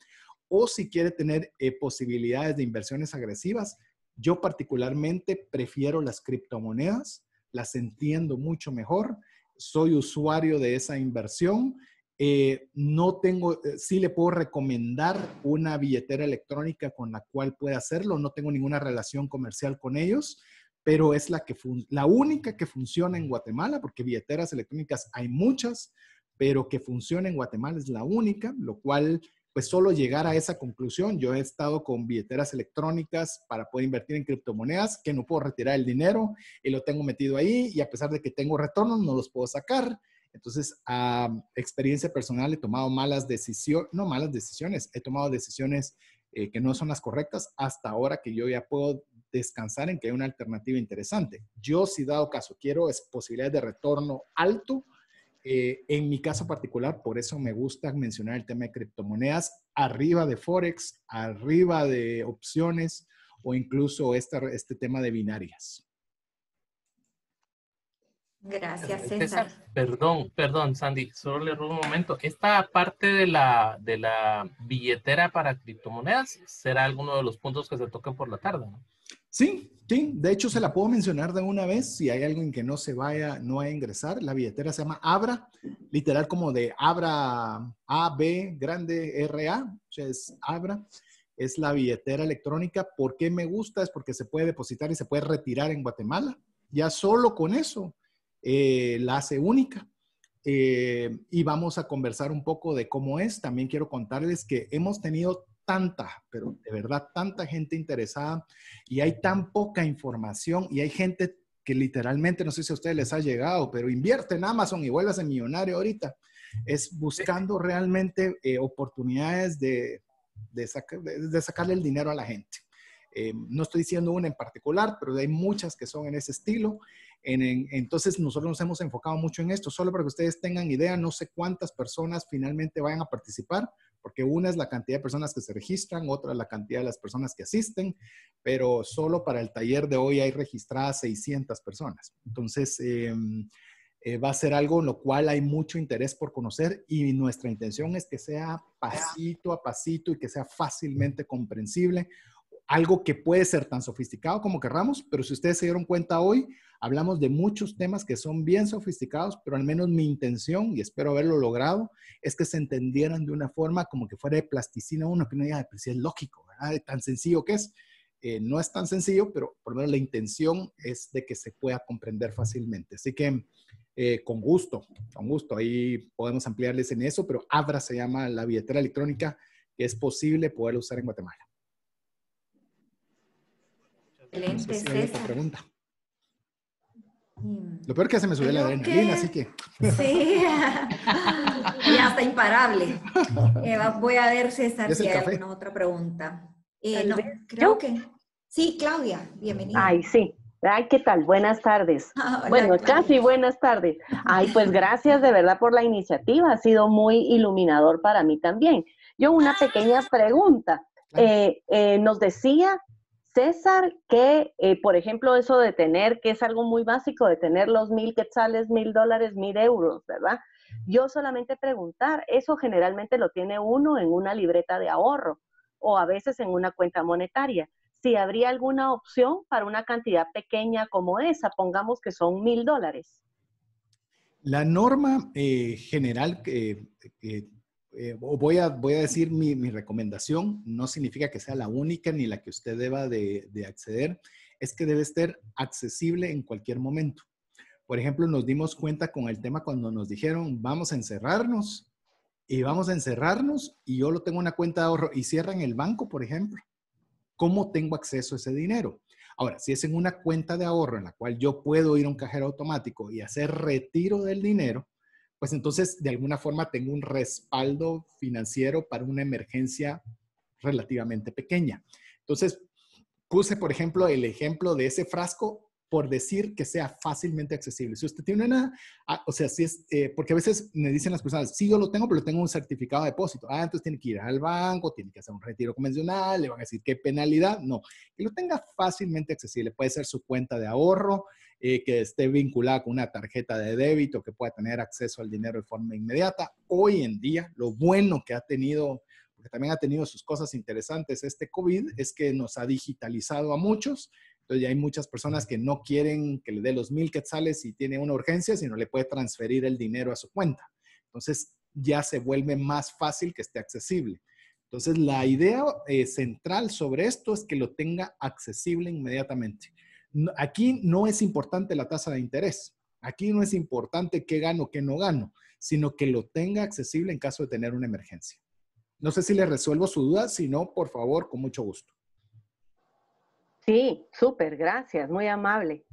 O si quiere tener eh, posibilidades de inversiones agresivas, yo particularmente prefiero las criptomonedas, las entiendo mucho mejor, soy usuario de esa inversión eh, no tengo, eh, sí le puedo recomendar una billetera electrónica con la cual pueda hacerlo, no tengo ninguna relación comercial con ellos, pero es la, que la única que funciona en Guatemala, porque billeteras electrónicas hay muchas, pero que funciona en Guatemala es la única, lo cual, pues solo llegar a esa conclusión, yo he estado con billeteras electrónicas para poder invertir en criptomonedas, que no puedo retirar el dinero y lo tengo metido ahí y a pesar de que tengo retornos, no los puedo sacar entonces, a experiencia personal he tomado malas decisiones, no malas decisiones, he tomado decisiones eh, que no son las correctas hasta ahora que yo ya puedo descansar en que hay una alternativa interesante. Yo, si dado caso quiero, es posibilidades de retorno alto. Eh, en mi caso particular, por eso me gusta mencionar el tema de criptomonedas, arriba de Forex, arriba de opciones o incluso este tema de binarias. Gracias, este, César. Perdón, perdón, Sandy, solo le ruego un momento. ¿Esta parte de la, de la billetera para criptomonedas será alguno de los puntos que se toquen por la tarde? ¿no? Sí, sí. De hecho, se la puedo mencionar de una vez. Si hay alguien que no se vaya, no a ingresar. La billetera se llama Abra, literal como de Abra, A, B, grande, R, A. O sea, es Abra es la billetera electrónica. ¿Por qué me gusta? Es porque se puede depositar y se puede retirar en Guatemala. Ya solo con eso eh, la hace única. Eh, y vamos a conversar un poco de cómo es. También quiero contarles que hemos tenido tanta, pero de verdad tanta gente interesada y hay tan poca información y hay gente que literalmente, no sé si a ustedes les ha llegado, pero invierte en Amazon y vuelvas en millonario ahorita. Es buscando realmente eh, oportunidades de, de, sacarle el dinero a la gente. no estoy diciendo una en particular, pero hay muchas que son en ese estilo entonces nosotros nos hemos enfocado mucho en esto, solo para que ustedes tengan idea, no sé cuántas personas finalmente vayan a participar, porque una es la cantidad de personas que se registran, otra la cantidad de las personas que asisten, pero solo para el taller de hoy hay registradas 600 personas. Entonces, em, eh, va a ser algo en lo cual hay mucho interés por conocer y nuestra intención es que sea pasito a pasito y que sea fácilmente comprensible, algo que puede ser tan sofisticado como querramos, pero si ustedes se dieron cuenta hoy, Hablamos de muchos temas que son bien sofisticados, pero al menos mi intención, y espero haberlo logrado, es que se entendieran de una forma como que fuera de plasticina uno, que no diga, pues es lógico, ¿verdad? tan sencillo que es. Eh, no es tan sencillo, pero por lo menos la intención es de que se pueda comprender fácilmente. Así que eh, con gusto, con gusto, ahí podemos ampliarles en eso, pero Abra se llama la billetera electrónica que es posible poder usar en Guatemala. Excelente, pregunta. Mm. Lo peor que se me subió la adrenalina, así que. Sí. y hasta imparable. Eh, voy a ver, si hay café? alguna otra pregunta. Eh, creo que. Sí, Claudia, bienvenida. Ay, sí. Ay, ¿qué tal? Buenas tardes. bueno, casi buenas tardes. Ay, pues gracias de verdad por la iniciativa. Ha sido muy iluminador para mí también. Yo una ah. pequeña pregunta. Eh, nos decía César que, eh, por ejemplo, eso de tener, que es algo muy básico, de tener los mil quetzales, mil dólares, mil euros, ¿verdad? Yo solamente preguntar, eso generalmente lo tiene uno en una libreta de ahorro o a veces en una cuenta monetaria. Si habría alguna opción para una cantidad pequeña como esa, pongamos que son mil dólares. La norma eh, general que eh, eh, voy, a, decir mi, recomendación, no significa que sea la única ni la que usted deba de, acceder, es que debe estar accesible en cualquier momento. Por ejemplo, nos dimos cuenta con el tema cuando nos dijeron, vamos a encerrarnos y vamos a encerrarnos y yo lo tengo una cuenta de ahorro y cierran el banco, por ejemplo. ¿Cómo tengo acceso a ese dinero? Ahora, si es en una cuenta de ahorro en la cual yo puedo ir a un cajero automático y hacer retiro del dinero, pues entonces de alguna forma tengo un respaldo financiero para una emergencia relativamente pequeña. Entonces, puse, por ejemplo, el ejemplo de ese frasco por decir que sea fácilmente accesible. Si usted tiene una, ah, o sea, si es, eh, porque a veces me dicen las personas, sí, yo lo tengo, pero tengo un certificado de depósito. Ah, entonces tiene que ir al banco, tiene que hacer un retiro convencional, le van a decir qué penalidad. No, que lo tenga fácilmente accesible. Puede ser su cuenta de ahorro, que esté vinculada con una tarjeta de débito, que pueda tener acceso al dinero de forma inmediata. Hoy en día, lo bueno que ha tenido, porque también ha tenido sus cosas interesantes este COVID, es que nos ha digitalizado a muchos. Entonces, ya hay muchas personas que no quieren que le dé los mil quetzales si tiene una urgencia, sino le puede transferir el dinero a su cuenta. Entonces, ya se vuelve más fácil que esté accesible. Entonces, la idea eh, central sobre esto es que lo tenga accesible inmediatamente. Aquí no es importante la tasa de interés. Aquí no es importante qué gano, qué no gano, sino que lo tenga accesible en caso de tener una emergencia. No sé si le resuelvo su duda, si no, por favor, con mucho gusto. Sí, súper, gracias, muy amable.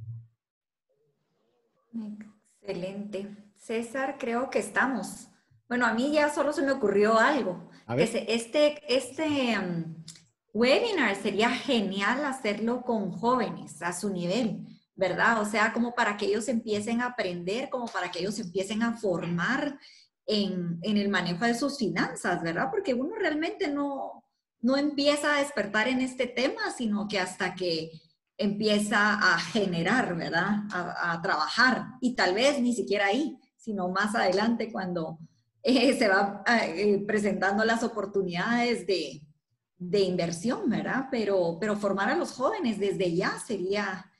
Excelente. César, creo que estamos. Bueno, a mí ya solo se me ocurrió algo. este, este, mm, webinar sería genial hacerlo con jóvenes a su nivel, ¿verdad? O sea, como para que ellos empiecen a aprender, como para que ellos empiecen a formar en, en el manejo de sus finanzas, ¿verdad? Porque uno realmente no, no empieza a despertar en este tema, sino que hasta que empieza a generar, ¿verdad? A, trabajar. Y tal vez ni siquiera ahí, sino más adelante cuando eh, se van eh, presentando las oportunidades de, de inversión, ¿verdad? Pero, pero formar a los jóvenes desde ya sería...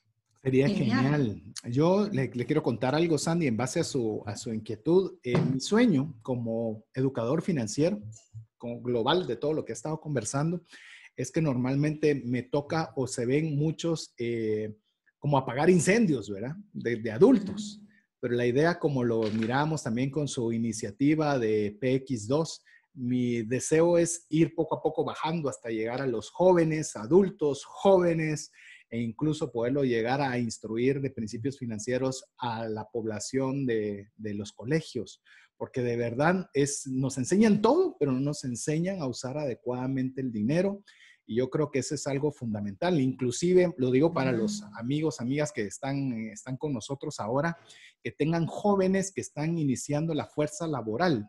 Sería genial. Yo le, quiero contar algo, Sandy, en base a su, a su inquietud. Eh, mi sueño como educador financiero como global de todo lo que he estado conversando es que normalmente me toca o se ven muchos eh, como apagar incendios, ¿verdad? De, adultos. Pero la idea, como lo miramos también con su iniciativa de PX2, mi deseo es ir poco a poco bajando hasta llegar a los jóvenes, adultos, jóvenes e incluso poderlo llegar a instruir de principios financieros a la población de, los colegios, porque de verdad nos enseñan todo, pero no nos enseñan a usar adecuadamente el dinero. Y yo creo que eso es algo fundamental. Inclusive, lo digo para los amigos, amigas que están con nosotros ahora, que tengan jóvenes que están iniciando la fuerza laboral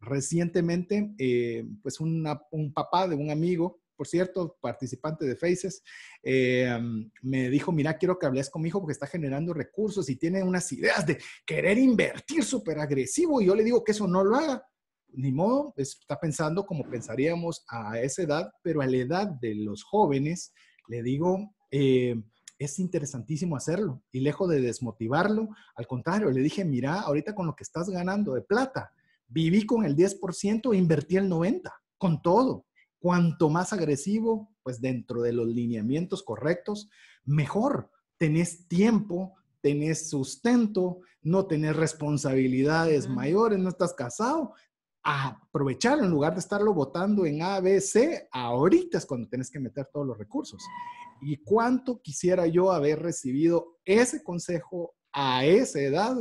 recientemente, eh, pues un papá de un amigo, por cierto, participante de Faces, eh, me dijo, mira, quiero que hables con mi hijo porque está generando recursos y tiene unas ideas de querer invertir súper agresivo y yo le digo que eso no lo haga. Ni modo, está pensando como pensaríamos a esa edad, pero a la edad de los jóvenes, le digo, eh, es interesantísimo hacerlo y lejos de desmotivarlo, al contrario, le dije, mira, ahorita con lo que estás ganando de plata, viví con el 10% e invertí el 90% con todo. Cuanto más agresivo, pues dentro de los lineamientos correctos, mejor. Tenés tiempo, tenés sustento, no tenés responsabilidades mayores, no estás casado. aprovecharlo aprovechar en lugar de estarlo votando en A, B, C, ahorita es cuando tenés que meter todos los recursos. ¿Y cuánto quisiera yo haber recibido ese consejo a esa edad?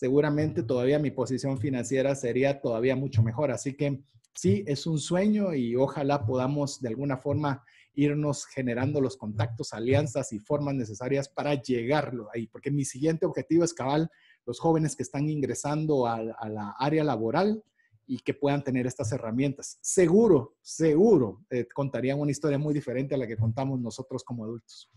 seguramente todavía mi posición financiera sería todavía mucho mejor. Así que sí, es un sueño y ojalá podamos de alguna forma irnos generando los contactos, alianzas y formas necesarias para llegarlo ahí, porque mi siguiente objetivo es cabal los jóvenes que están ingresando a, la área laboral y que puedan tener estas herramientas. Seguro, seguro, eh, contarían una historia muy diferente a la que contamos nosotros como adultos.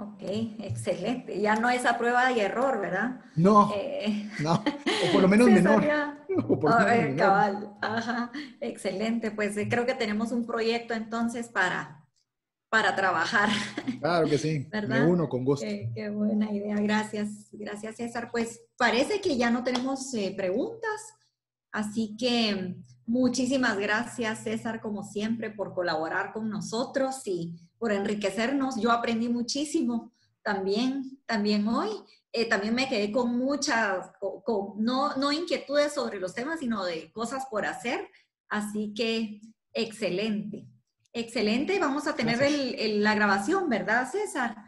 Ok, excelente. Ya no es a prueba y error, ¿verdad? No, eh, no, o por lo menos menor. a ver, cabal, ajá, excelente. Pues eh, creo que tenemos un proyecto entonces para, para trabajar. Claro que sí, ¿verdad? uno con gusto. qué, buena idea, gracias, gracias César. Pues parece que ya no tenemos eh, preguntas, así que muchísimas gracias César, como siempre, por colaborar con nosotros y por enriquecernos. Yo aprendí muchísimo también, también hoy. Eh, también me quedé con muchas, no, no inquietudes sobre los temas, sino de cosas por hacer. Así que, excelente. Excelente. Vamos a tener la grabación, ¿verdad, César?